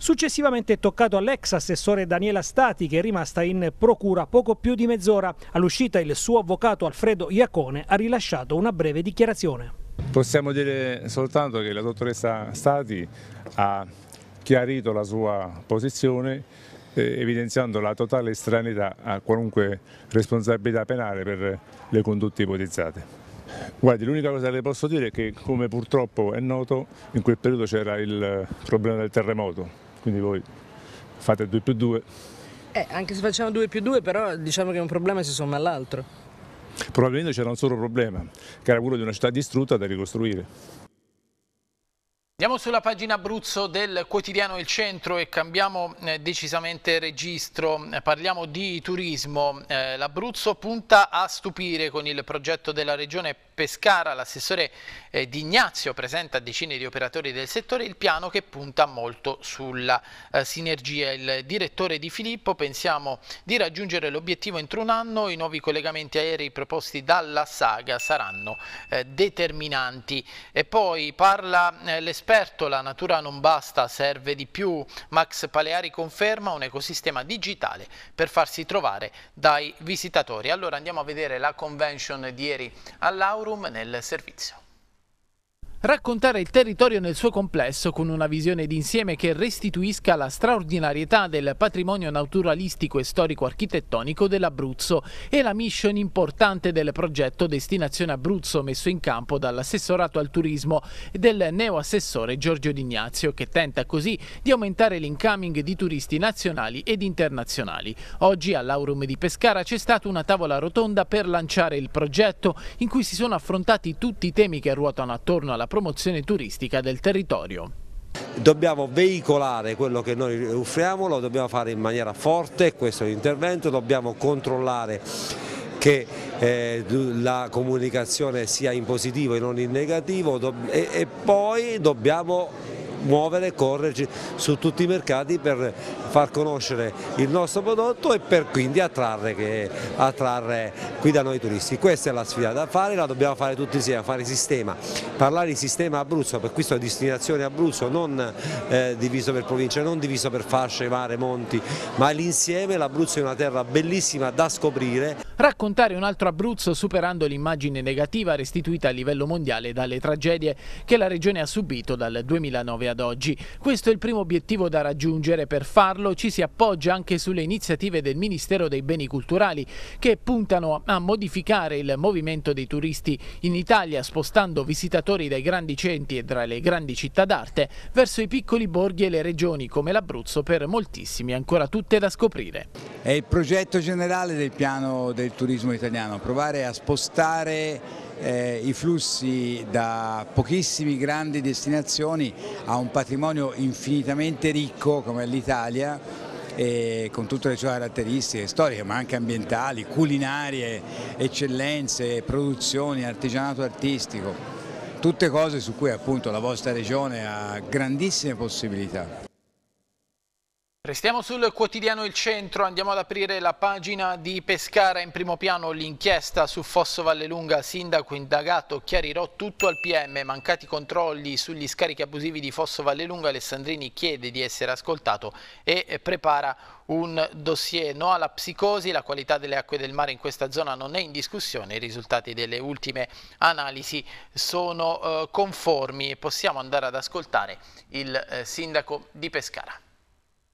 S2: Successivamente è toccato all'ex assessore Daniela Stati che è rimasta in procura poco più di mezz'ora. All'uscita il suo avvocato Alfredo Iacone ha rilasciato una breve dichiarazione.
S3: Possiamo dire soltanto che la dottoressa Stati ha chiarito la sua posizione eh, evidenziando la totale stranità a qualunque responsabilità penale per le condotte ipotizzate. Guardi, l'unica cosa che le posso dire è che come purtroppo è noto in quel periodo c'era il problema del terremoto, quindi voi fate 2 più 2.
S4: Eh, anche se facciamo 2 più 2 però diciamo che un problema si somma all'altro.
S3: Probabilmente c'era un solo problema, che era quello di una città distrutta da ricostruire.
S1: Andiamo sulla pagina Abruzzo del quotidiano Il Centro e cambiamo eh, decisamente registro, parliamo di turismo. Eh, L'Abruzzo punta a stupire con il progetto della regione Pescara, l'assessore eh, Di Ignazio presenta decine di operatori del settore il piano che punta molto sulla eh, sinergia. Il direttore Di Filippo pensiamo di raggiungere l'obiettivo entro un anno, i nuovi collegamenti aerei proposti dalla saga saranno eh, determinanti. E poi parla eh, l'esperto, la natura non basta, serve di più. Max Paleari conferma un ecosistema digitale per farsi trovare dai visitatori. Allora andiamo a vedere la convention di ieri all'Auro forum nel servizio. Raccontare il territorio nel suo complesso con una visione d'insieme che restituisca la straordinarietà del patrimonio naturalistico e storico-architettonico dell'Abruzzo è la mission importante del progetto Destinazione Abruzzo messo in campo dall'assessorato al turismo e del neoassessore Giorgio D'Ignazio che tenta così di aumentare l'incoming di turisti nazionali ed internazionali. Oggi all'Aurum di Pescara c'è stata una tavola rotonda per lanciare il progetto in cui si sono affrontati tutti i temi che ruotano attorno alla promozione turistica del territorio.
S3: Dobbiamo veicolare quello che noi offriamo, lo dobbiamo fare in maniera forte, questo è l'intervento, dobbiamo controllare che eh, la comunicazione sia in positivo e non in negativo e, e poi dobbiamo muovere, correrci su tutti i mercati per far conoscere il nostro prodotto e per quindi attrarre, attrarre qui da noi turisti. Questa è la sfida da fare, la dobbiamo fare tutti insieme, fare sistema, parlare di sistema Abruzzo, per questo è destinazione Abruzzo, non eh, diviso per provincia, non diviso per fasce, mare, monti, ma l'insieme l'Abruzzo è una terra bellissima da scoprire.
S1: Raccontare un altro Abruzzo superando l'immagine negativa restituita a livello mondiale dalle tragedie che la regione ha subito dal 2009 ad oggi. Questo è il primo obiettivo da raggiungere. Per farlo ci si appoggia anche sulle iniziative del Ministero dei Beni Culturali che puntano a modificare il movimento dei turisti in Italia spostando visitatori dai grandi centri e dalle grandi città d'arte verso i piccoli borghi e le regioni come l'Abruzzo per moltissimi ancora tutte da scoprire. È il
S3: progetto generale del piano del turismo italiano, provare a spostare eh, i flussi da pochissime grandi destinazioni a un patrimonio infinitamente ricco come l'Italia con tutte le sue caratteristiche storiche ma anche ambientali, culinarie, eccellenze, produzioni, artigianato artistico, tutte cose su cui appunto la vostra regione ha grandissime possibilità.
S1: Restiamo sul quotidiano Il Centro, andiamo ad aprire la pagina di Pescara in primo piano l'inchiesta su Fosso Vallelunga, sindaco indagato, chiarirò tutto al PM, mancati controlli sugli scarichi abusivi di Fosso Vallelunga, Alessandrini chiede di essere ascoltato e prepara un dossier no alla psicosi, la qualità delle acque del mare in questa zona non è in discussione, i risultati delle ultime analisi sono eh, conformi e possiamo andare ad ascoltare il eh, sindaco di Pescara.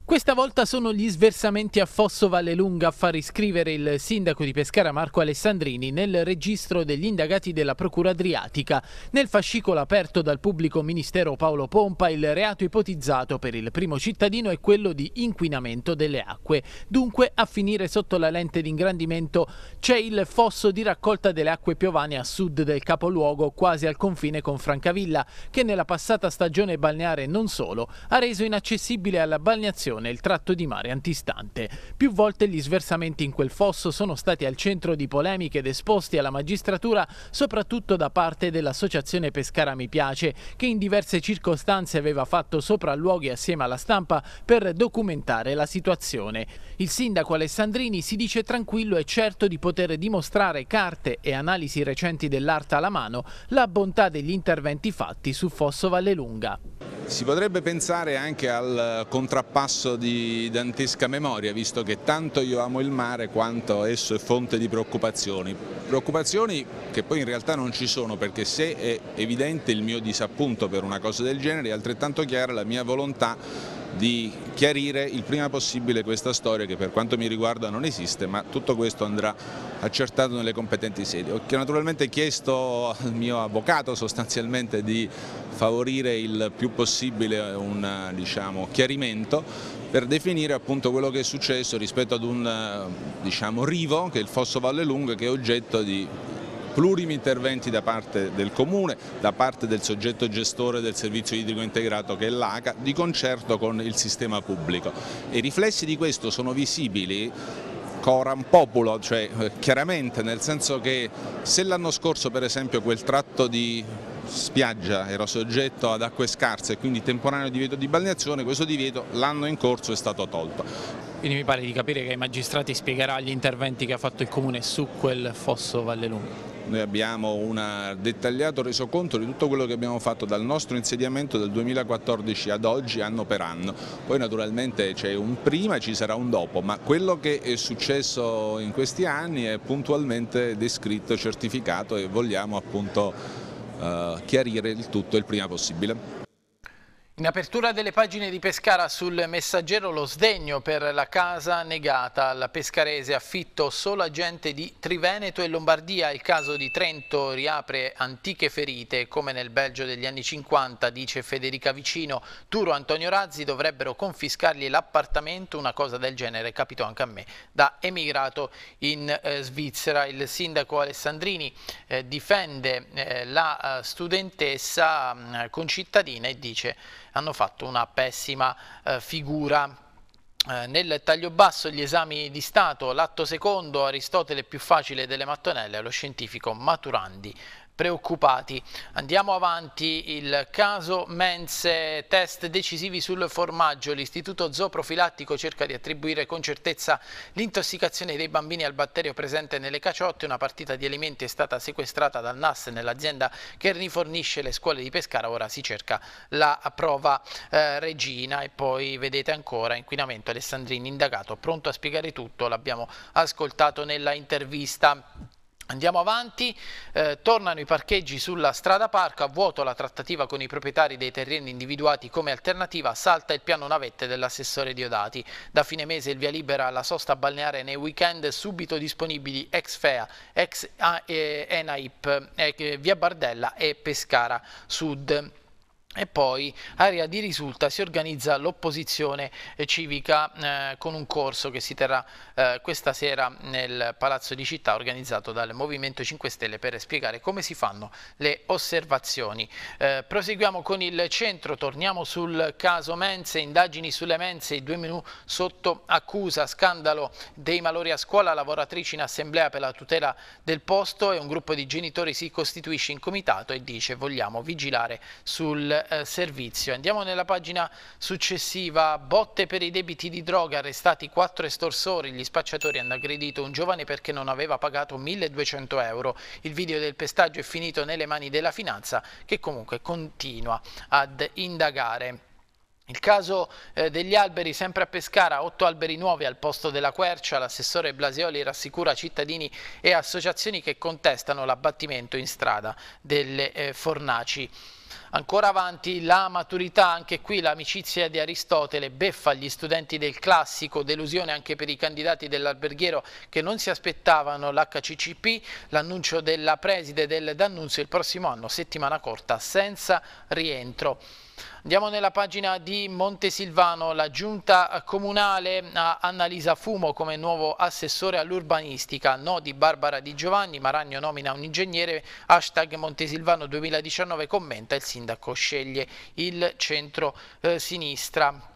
S1: Questa volta sono gli sversamenti a Fosso Vallelunga a far iscrivere il sindaco di Pescara Marco Alessandrini nel registro degli indagati della Procura Adriatica. Nel fascicolo aperto dal pubblico ministero Paolo Pompa il reato ipotizzato per il primo cittadino è quello di inquinamento delle acque. Dunque a finire sotto la lente d'ingrandimento c'è il fosso di raccolta delle acque piovane a sud del capoluogo quasi al confine con Francavilla che nella passata stagione balneare non solo ha reso inaccessibile alla balneazione circolazione il tratto di mare antistante. Più volte gli sversamenti in quel fosso sono stati al centro di polemiche ed esposti alla magistratura soprattutto da parte dell'associazione Pescara Mi Piace che in diverse circostanze aveva fatto sopralluoghi assieme alla stampa per documentare la situazione. Il sindaco Alessandrini si dice tranquillo e certo di poter dimostrare carte e analisi recenti dell'arte alla mano la bontà degli interventi fatti su Fosso Vallelunga.
S3: Si potrebbe pensare anche al contrappasso pezzo di dantesca memoria, visto che tanto io amo il mare quanto esso è fonte di preoccupazioni. Preoccupazioni che poi in realtà non ci sono, perché se è evidente il mio disappunto per una cosa del genere, è altrettanto chiara la mia volontà di chiarire il prima possibile questa storia che per quanto mi riguarda non esiste, ma tutto questo andrà accertato nelle competenti sedi. Ho naturalmente chiesto al mio avvocato sostanzialmente di favorire il più possibile un diciamo, chiarimento per definire appunto quello che è successo rispetto ad un diciamo, rivo che è il Fosso Valle Lunga che è oggetto di plurimi interventi da parte del Comune, da parte del soggetto gestore del servizio idrico integrato che è l'ACA, di concerto con il sistema pubblico. I riflessi di questo sono visibili coram populo, cioè eh, chiaramente nel senso che se l'anno scorso per esempio quel tratto di spiaggia era soggetto ad acque scarse e quindi temporaneo divieto di balneazione, questo divieto l'anno in corso è stato tolto.
S1: Quindi mi pare di capire che i magistrati spiegherà gli interventi che ha fatto il Comune su quel fosso Valle
S3: noi abbiamo un dettagliato resoconto di tutto quello che abbiamo fatto dal nostro insediamento dal 2014 ad oggi, anno per anno. Poi naturalmente c'è un prima e ci sarà un dopo, ma quello che è successo in questi anni è puntualmente descritto, certificato e vogliamo appunto eh, chiarire il tutto il prima possibile.
S1: In apertura delle pagine di Pescara sul messaggero lo sdegno per la casa negata alla pescarese affitto solo a gente di Triveneto e Lombardia. Il caso di Trento riapre antiche ferite come nel Belgio degli anni 50, dice Federica Vicino. Turo Antonio Razzi dovrebbero confiscargli l'appartamento, una cosa del genere capitò anche a me da emigrato in eh, Svizzera. Il sindaco Alessandrini eh, difende eh, la eh, studentessa mh, mm, concittadina e dice hanno fatto una pessima eh, figura eh, nel taglio basso gli esami di Stato, l'atto secondo, Aristotele più facile delle mattonelle, lo scientifico Maturandi preoccupati. Andiamo avanti, il caso mense, test decisivi sul formaggio, l'istituto zooprofilattico cerca di attribuire con certezza l'intossicazione dei bambini al batterio presente nelle caciotte, una partita di alimenti è stata sequestrata dal NAS nell'azienda che rifornisce le scuole di Pescara, ora si cerca la prova eh, regina e poi vedete ancora inquinamento Alessandrini indagato, pronto a spiegare tutto, l'abbiamo ascoltato nella intervista. Andiamo avanti, eh, tornano i parcheggi sulla strada parco, a vuoto la trattativa con i proprietari dei terreni individuati come alternativa, salta il piano navette dell'assessore Diodati. Da fine mese il via libera alla sosta balneare nei weekend, subito disponibili ex FEA, ex ENAIP, eh, via Bardella e Pescara Sud. E poi area di risulta si organizza l'opposizione eh, civica eh, con un corso che si terrà eh, questa sera nel Palazzo di Città organizzato dal Movimento 5 Stelle per spiegare come si fanno le osservazioni. Eh, proseguiamo con il centro, torniamo sul caso Menze, indagini sulle mense, i due menù sotto accusa, scandalo dei malori a scuola, lavoratrici in assemblea per la tutela del posto e un gruppo di genitori si costituisce in comitato e dice vogliamo vigilare sul eh, servizio. Andiamo nella pagina successiva, botte per i debiti di droga, arrestati quattro estorsori, gli spacciatori hanno aggredito un giovane perché non aveva pagato 1200 euro. Il video del pestaggio è finito nelle mani della finanza che comunque continua ad indagare. Il caso eh, degli alberi, sempre a Pescara, otto alberi nuovi al posto della quercia, l'assessore Blasioli rassicura cittadini e associazioni che contestano l'abbattimento in strada delle eh, fornaci. Ancora avanti la maturità, anche qui l'amicizia di Aristotele, beffa agli studenti del classico, delusione anche per i candidati dell'alberghiero che non si aspettavano l'HCCP, l'annuncio della preside del D'Annunzio il prossimo anno, settimana corta senza rientro. Andiamo nella pagina di Montesilvano, la giunta comunale ha Annalisa Fumo come nuovo assessore all'urbanistica, no di Barbara Di Giovanni, Maragno nomina un ingegnere, hashtag Montesilvano 2019 commenta il sindaco sceglie il centro-sinistra. Eh,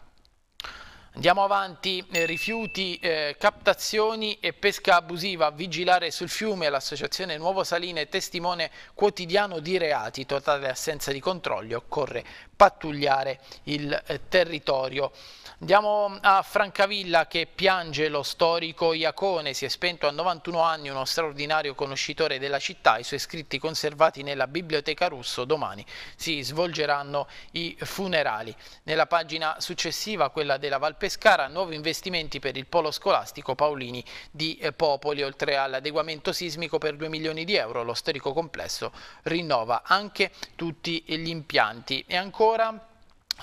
S1: Andiamo avanti, eh, rifiuti, eh, captazioni e pesca abusiva, vigilare sul fiume, l'associazione Nuovo Saline testimone quotidiano di reati, totale assenza di controlli, occorre pattugliare il eh, territorio. Andiamo a Francavilla che piange lo storico Iacone, si è spento a 91 anni uno straordinario conoscitore della città, i suoi scritti conservati nella biblioteca russo domani si svolgeranno i funerali. Nella pagina successiva, quella della Val Pescara, nuovi investimenti per il polo scolastico Paolini di eh, Popoli, oltre all'adeguamento sismico per 2 milioni di euro, lo storico complesso rinnova anche tutti gli impianti. E ancora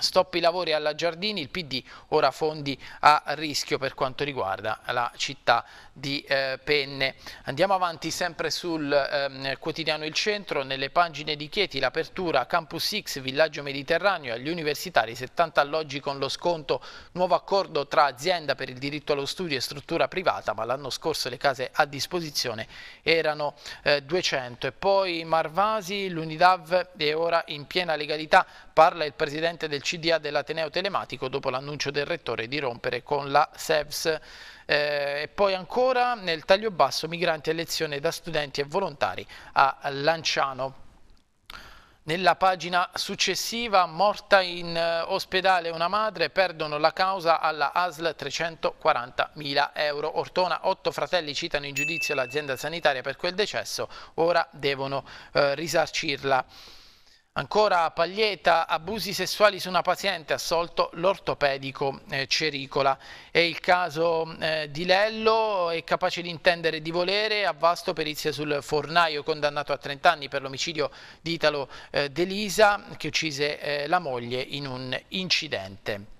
S1: Stop i lavori alla Giardini, il PD ora fondi a rischio per quanto riguarda la città di eh, penne. Andiamo avanti sempre sul ehm, quotidiano Il Centro, nelle pagine di Chieti l'apertura Campus X, Villaggio Mediterraneo, agli universitari 70 alloggi con lo sconto, nuovo accordo tra azienda per il diritto allo studio e struttura privata, ma l'anno scorso le case a disposizione erano eh, 200. E poi Marvasi, l'Unidav è ora in piena legalità, parla il presidente del CDA dell'Ateneo Telematico dopo l'annuncio del rettore di rompere con la SEVS. Eh, e poi ancora nel taglio basso migranti a lezione da studenti e volontari a Lanciano. Nella pagina successiva, morta in eh, ospedale una madre, perdono la causa alla ASL 340.000 euro. Ortona, otto fratelli citano in giudizio l'azienda sanitaria per quel decesso, ora devono eh, risarcirla. Ancora Paglieta, abusi sessuali su una paziente, assolto l'ortopedico eh, Cericola. È il caso eh, di Lello, è capace di intendere di volere, a vasto perizia sul fornaio, condannato a 30 anni per l'omicidio di Italo eh, Delisa, che uccise eh, la moglie in un incidente.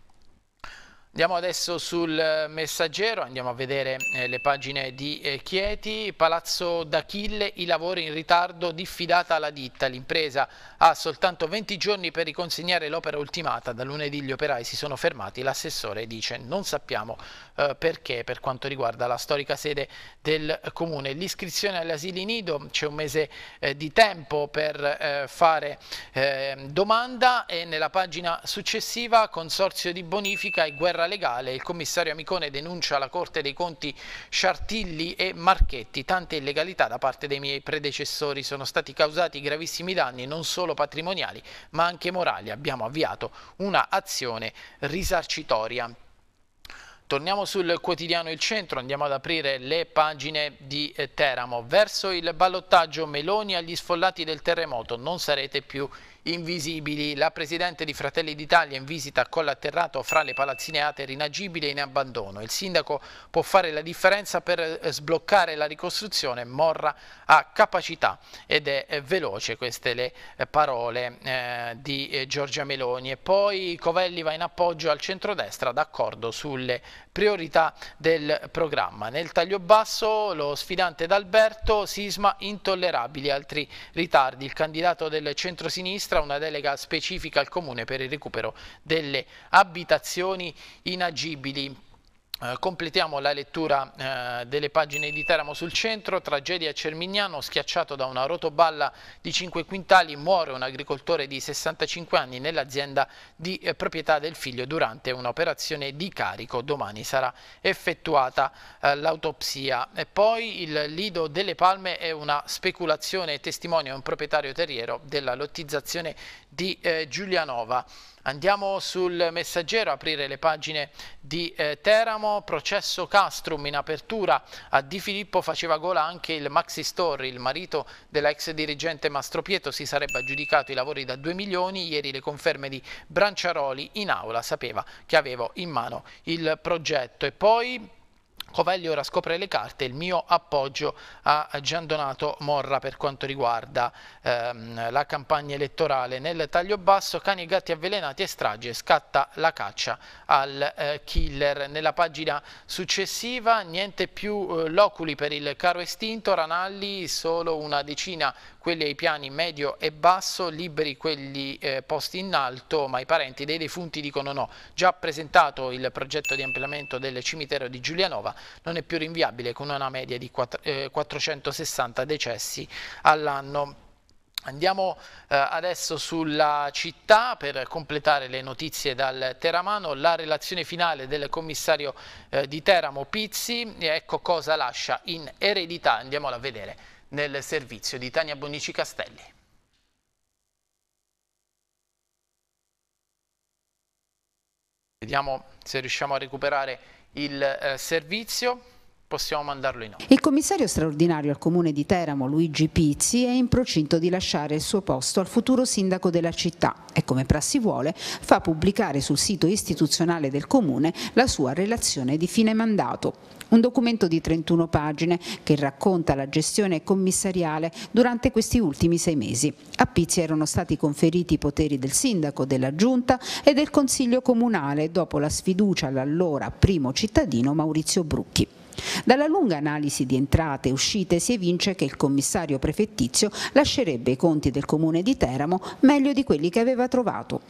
S1: Andiamo adesso sul eh, messaggero, andiamo a vedere eh, le pagine di eh, Chieti, Palazzo d'Achille, i lavori in ritardo, diffidata alla ditta, l'impresa ha soltanto 20 giorni per riconsegnare l'opera ultimata, da lunedì gli operai si sono fermati, l'assessore dice non sappiamo eh, perché per quanto riguarda la storica sede del comune. L'iscrizione agli asili nido c'è un mese eh, di tempo per eh, fare ehm, domanda e nella pagina successiva Consorzio di bonifica e guerra legale. Il commissario Amicone denuncia alla Corte dei Conti Sciartilli e Marchetti. Tante illegalità da parte dei miei predecessori sono stati causati gravissimi danni non solo patrimoniali ma anche morali. Abbiamo avviato una azione risarcitoria. Torniamo sul quotidiano Il Centro, andiamo ad aprire le pagine di eh, Teramo. Verso il ballottaggio Meloni agli sfollati del terremoto, non sarete più invisibili. La Presidente di Fratelli d'Italia in visita a Colle Atterrato fra le palazzine Ateri inagibile e in abbandono. Il sindaco può fare la differenza per eh, sbloccare la ricostruzione. Morra ha capacità ed è veloce, queste le eh, parole eh, di eh, Giorgia Meloni. E poi Covelli va in appoggio al centrodestra d'accordo sulle priorità del programma. Nel taglio basso lo sfidante d'Alberto, sisma intollerabili, altri ritardi. Il candidato del centrosinistra ministra una delega specifica al Comune per il recupero delle abitazioni inagibili. Eh, completiamo la lettura eh, delle pagine di Teramo sul centro, tragedia a Cermignano, schiacciato da una rotoballa di 5 quintali, muore un agricoltore di 65 anni nell'azienda di eh, proprietà del figlio durante un'operazione di carico, domani sarà effettuata eh, l'autopsia. poi il lido delle palme è una speculazione, testimonia un proprietario terriero della lottizzazione di eh, Giulianova. Andiamo sul messaggero aprire le pagine di eh, Teramo, processo Castrum in apertura a Di Filippo faceva gola anche il Maxi Storri, il marito della ex dirigente Pietro, si sarebbe aggiudicato i lavori da 2 milioni, ieri le conferme di Branciaroli in aula sapeva che avevo in mano il progetto e poi Covelli ora scopre le carte, il mio appoggio a Giandonato Morra per quanto riguarda ehm, la campagna elettorale. Nel taglio basso, cani e gatti avvelenati e strage, scatta la caccia al eh, killer. Nella pagina successiva niente più eh, loculi per il caro estinto, Ranalli solo una decina quelli ai piani medio e basso, liberi quelli eh, posti in alto, ma i parenti dei defunti dicono no. Già presentato il progetto di ampliamento del cimitero di Giulianova, non è più rinviabile con una media di 4, eh, 460 decessi all'anno. Andiamo eh, adesso sulla città per completare le notizie dal Teramano, la relazione finale del commissario eh, di Teramo Pizzi, ecco cosa lascia in eredità, andiamola a vedere nel servizio di Tania Bonici Castelli. Vediamo se riusciamo a recuperare il eh, servizio. Possiamo mandarlo in onda.
S4: Il commissario straordinario al comune di Teramo, Luigi Pizzi, è in procinto di lasciare il suo posto al futuro sindaco della città e, come prassi vuole, fa pubblicare sul sito istituzionale del comune la sua relazione di fine mandato un documento di 31 pagine che racconta la gestione commissariale durante questi ultimi sei mesi. A Pizzi erano stati conferiti i poteri del sindaco, della giunta e del consiglio comunale dopo la sfiducia all'allora primo cittadino Maurizio Brucchi. Dalla lunga analisi di entrate e uscite si evince che il commissario prefettizio lascerebbe i conti del comune di Teramo meglio di quelli che aveva trovato.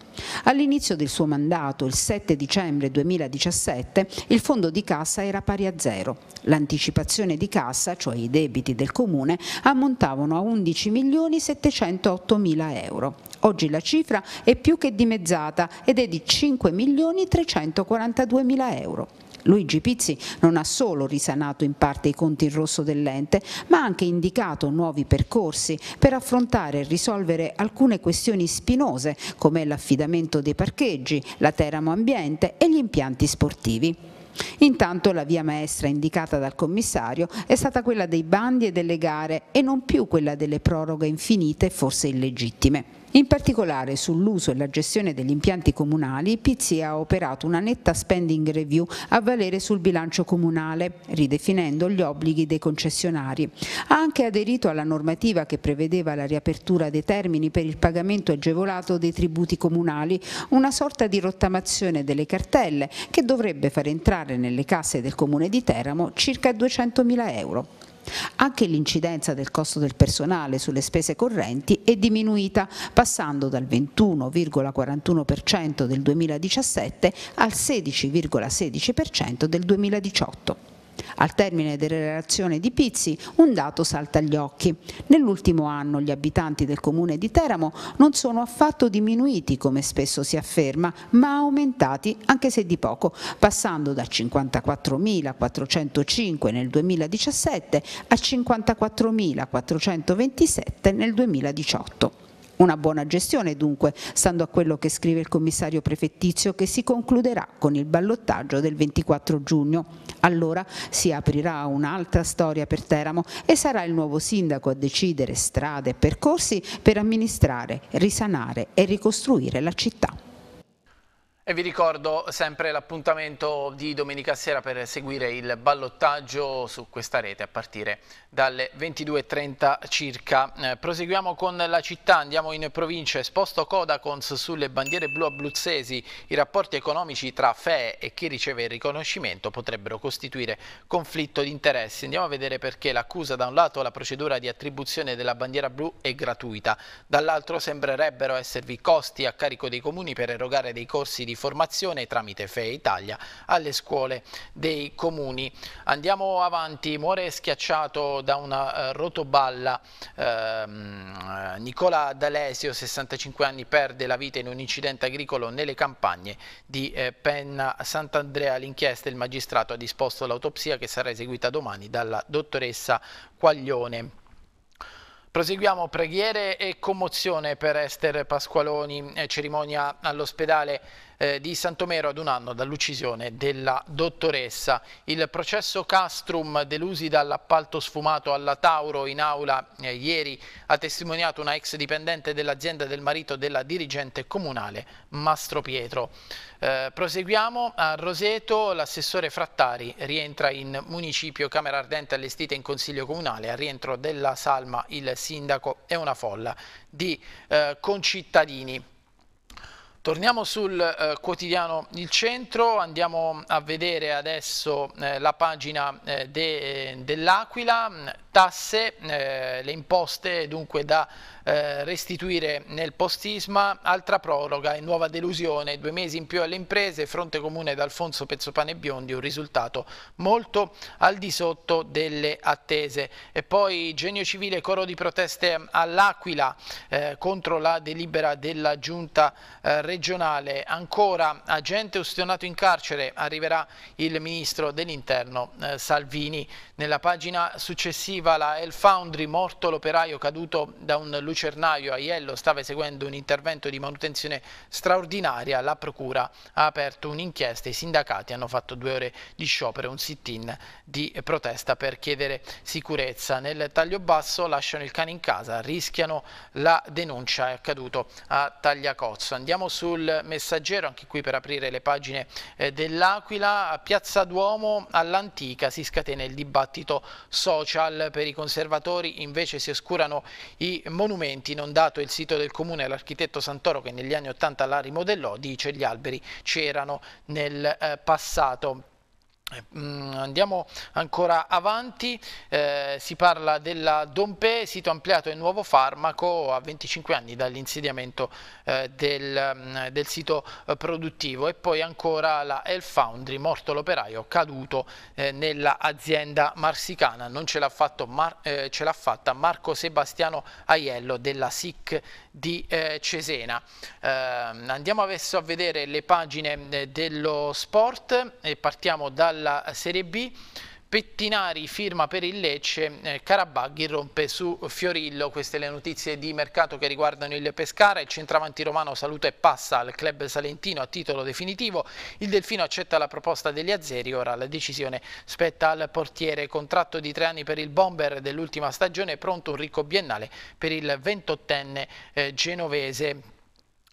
S4: All'inizio del suo mandato, il 7 dicembre 2017, il fondo di cassa era pari a zero. L'anticipazione di cassa, cioè i debiti del comune, ammontavano a 11.708.000 euro. Oggi la cifra è più che dimezzata ed è di 5.342.000 euro. Luigi Pizzi non ha solo risanato in parte i conti in rosso dell'ente, ma ha anche indicato nuovi percorsi per affrontare e risolvere alcune questioni spinose come l'affidamento dei parcheggi, la Teramo Ambiente e gli impianti sportivi. Intanto la via maestra indicata dal commissario è stata quella dei bandi e delle gare e non più quella delle proroghe infinite forse illegittime. In particolare sull'uso e la gestione degli impianti comunali, Pizzi ha operato una netta spending review a valere sul bilancio comunale, ridefinendo gli obblighi dei concessionari. Ha anche aderito alla normativa che prevedeva la riapertura dei termini per il pagamento agevolato dei tributi comunali, una sorta di rottamazione delle cartelle che dovrebbe far entrare nelle casse del Comune di Teramo circa 200.000 euro. Anche l'incidenza del costo del personale sulle spese correnti è diminuita, passando dal 21,41% del 2017 al 16,16% ,16 del 2018. Al termine della relazione di Pizzi un dato salta agli occhi. Nell'ultimo anno gli abitanti del comune di Teramo non sono affatto diminuiti come spesso si afferma, ma aumentati anche se di poco, passando da 54.405 nel 2017 a 54.427 nel 2018. Una buona gestione dunque, stando a quello che scrive il commissario prefettizio, che si concluderà con il ballottaggio del 24 giugno. Allora si aprirà un'altra storia per Teramo e sarà il nuovo sindaco a decidere strade e percorsi per amministrare, risanare e ricostruire la città.
S1: E vi ricordo sempre l'appuntamento di domenica sera per seguire il ballottaggio su questa rete a partire dalle 22.30 circa. Eh, proseguiamo con la città, andiamo in provincia, esposto Codacons sulle bandiere blu abruzzesi. I rapporti economici tra FE e chi riceve il riconoscimento potrebbero costituire conflitto di interessi. Andiamo a vedere perché l'accusa da un lato la procedura di attribuzione della bandiera blu è gratuita, dall'altro sembrerebbero esservi costi a carico dei comuni per erogare dei corsi di formazione tramite FEE Italia alle scuole dei comuni. Andiamo avanti, muore schiacciato da una eh, rotoballa ehm, eh, Nicola D'Alesio, 65 anni, perde la vita in un incidente agricolo nelle campagne di eh, Penna Sant'Andrea. L'inchiesta il magistrato ha disposto l'autopsia che sarà eseguita domani dalla dottoressa Quaglione. Proseguiamo preghiere e commozione per Esther Pasqualoni, eh, cerimonia all'ospedale eh, di Santomero ad un anno dall'uccisione della dottoressa. Il processo Castrum, delusi dall'appalto sfumato alla Tauro in aula eh, ieri, ha testimoniato una ex dipendente dell'azienda del marito della dirigente comunale Mastro Pietro. Eh, proseguiamo a Roseto, l'assessore Frattari rientra in municipio Camera Ardente allestita in Consiglio Comunale, al rientro della Salma il sindaco e una folla di eh, concittadini. Torniamo sul eh, quotidiano Il Centro, andiamo a vedere adesso eh, la pagina eh, de, eh, dell'Aquila tasse, eh, le imposte dunque da eh, restituire nel postisma, altra proroga e nuova delusione, due mesi in più alle imprese, fronte comune da Alfonso Pezzopane e Biondi, un risultato molto al di sotto delle attese. E poi genio civile, coro di proteste all'Aquila eh, contro la delibera della giunta eh, regionale, ancora agente ustionato in carcere, arriverà il ministro dell'interno eh, Salvini. Nella pagina successiva la El Foundry, morto l'operaio caduto da un lucernaio a Iello, stava eseguendo un intervento di manutenzione straordinaria, la procura ha aperto un'inchiesta, i sindacati hanno fatto due ore di sciopero, un sit-in di protesta per chiedere sicurezza. Nel taglio basso lasciano il cane in casa, rischiano la denuncia, è accaduto a Tagliacozzo. Andiamo sul messaggero, anche qui per aprire le pagine eh, dell'Aquila, a Piazza Duomo all'antica si scatena il dibattito social per i conservatori invece si oscurano i monumenti, non dato il sito del comune l'architetto Santoro che negli anni 80 la rimodellò, dice gli alberi c'erano nel eh, passato. Eh, mm, andiamo ancora avanti, eh, si parla della Dompe, sito ampliato e nuovo farmaco a 25 anni dall'insediamento eh, del, mm, del, sito eh, produttivo e poi ancora la El Foundry, morto l'operaio caduto eh, nell'azienda marsicana, non ce l'ha, Mar eh, fatta Marco Sebastiano Aiello della SIC di Cesena. andiamo adesso a vedere le pagine dello sport e partiamo dal dalla Serie B. Pettinari firma per il Lecce, eh, Carabaghi rompe su Fiorillo, queste le notizie di mercato che riguardano il Pescara, il centravanti romano saluta e passa al club salentino a titolo definitivo, il Delfino accetta la proposta degli Azzeri, ora la decisione spetta al portiere, contratto di tre anni per il bomber dell'ultima stagione, pronto un ricco biennale per il ventottenne eh, genovese.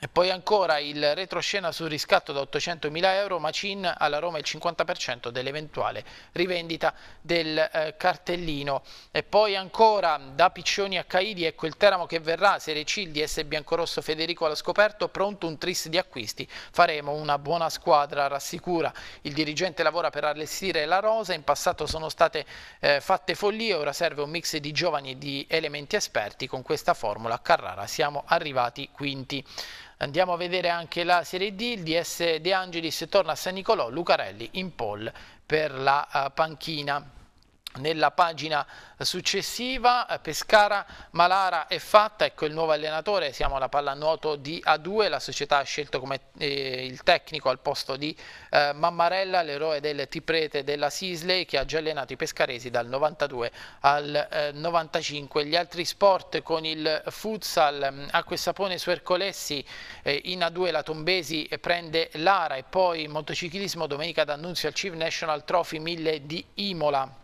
S1: E poi ancora il retroscena sul riscatto da 800.000 euro, Macin alla Roma il 50% dell'eventuale rivendita del eh, cartellino. E poi ancora da Piccioni a Caidi, ecco il Teramo che verrà, Serie C, il DS Biancorosso Federico alla scoperto, pronto un tris di acquisti. Faremo una buona squadra, rassicura. Il dirigente lavora per allestire la rosa, in passato sono state eh, fatte follie, ora serve un mix di giovani e di elementi esperti. Con questa formula a Carrara siamo arrivati quinti. Andiamo a vedere anche la Serie D, il DS De Angelis torna a San Nicolò, Lucarelli in pole per la eh, panchina. Nella pagina successiva eh, Pescara Malara è fatta, ecco il nuovo allenatore, siamo alla pallanuoto di A2, la società ha scelto come eh, il tecnico al posto di eh, Mammarella, l'eroe del Tiprete della Sisley che ha già allenato i pescaresi dal 92 al eh, 95. Gli altri sport con il futsal mm, Acquessapone su Ercolessi eh, in A2 la Tombesi eh, prende Lara e poi motociclismo domenica d'annunzio al Chief National Trophy 1000 di Imola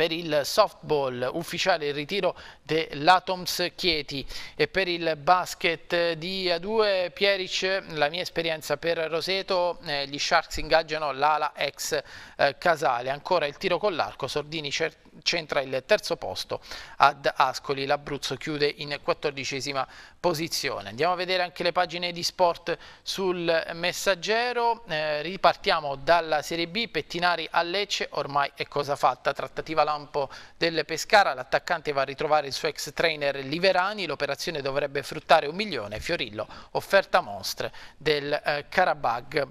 S1: per il softball ufficiale il ritiro dell'Atoms Chieti e per il basket di A2 Pieric la mia esperienza per Roseto eh, gli Sharks ingaggiano l'ala ex eh, Casale ancora il tiro con l'arco Sordini centra il terzo posto ad Ascoli l'Abruzzo chiude in quattordicesima posizione andiamo a vedere anche le pagine di sport sul messaggero eh, ripartiamo dalla Serie B Pettinari a Lecce ormai è cosa fatta trattativa lampo del Pescara l'attaccante va a ritrovare il suo ex trainer Liverani, l'operazione dovrebbe fruttare un milione, Fiorillo offerta mostre del eh, Karabag.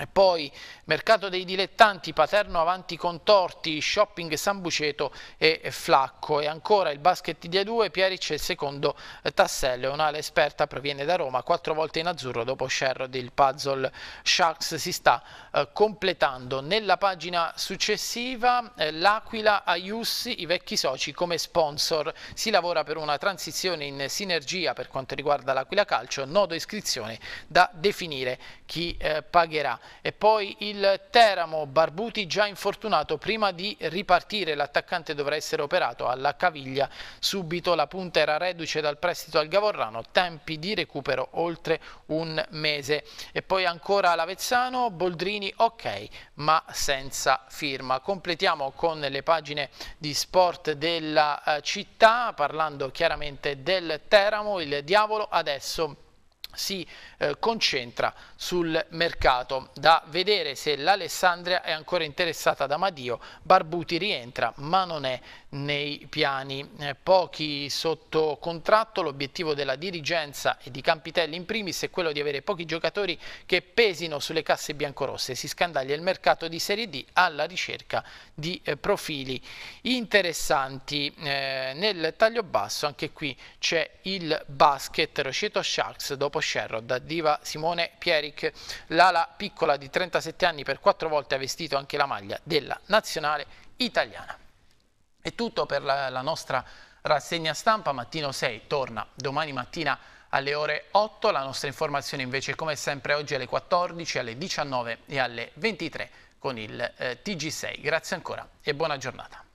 S1: E poi mercato dei dilettanti, Paterno avanti contorti, shopping Sambuceto e Flacco. E ancora il basket di A2, Pieric è il secondo tassello. Un'ala esperta proviene da Roma, quattro volte in azzurro dopo Sherrod. Il puzzle Sharks si sta eh, completando. Nella pagina successiva eh, l'Aquila, Aiussi, i vecchi soci come sponsor. Si lavora per una transizione in sinergia per quanto riguarda l'Aquila Calcio, nodo iscrizione da definire chi eh, pagherà. E poi il Teramo, Barbuti già infortunato, prima di ripartire l'attaccante dovrà essere operato alla caviglia, subito la punta era reduce dal prestito al Gavorrano, tempi di recupero oltre un mese. E poi ancora l'Avezzano, Boldrini ok, ma senza firma. Completiamo con le pagine di sport della eh, città, parlando chiaramente del Teramo, il diavolo adesso si eh, concentra sul mercato. Da vedere se l'Alessandria è ancora interessata ad Amadio, Barbuti rientra ma non è nei piani. Eh, pochi sotto contratto, l'obiettivo della dirigenza e di Campitelli in primis è quello di avere pochi giocatori che pesino sulle casse biancorosse. Si scandaglia il mercato di Serie D alla ricerca di eh, profili interessanti. Eh, nel taglio basso anche qui c'è il basket Roceto Sharks dopo Sherrod, diva Simone Pieric, l'ala piccola di 37 anni per quattro volte ha vestito anche la maglia della nazionale italiana. È tutto per la, la nostra rassegna stampa, mattino 6 torna domani mattina alle ore 8, la nostra informazione invece come sempre oggi alle 14, alle 19 e alle 23 con il eh, TG6. Grazie ancora e buona giornata.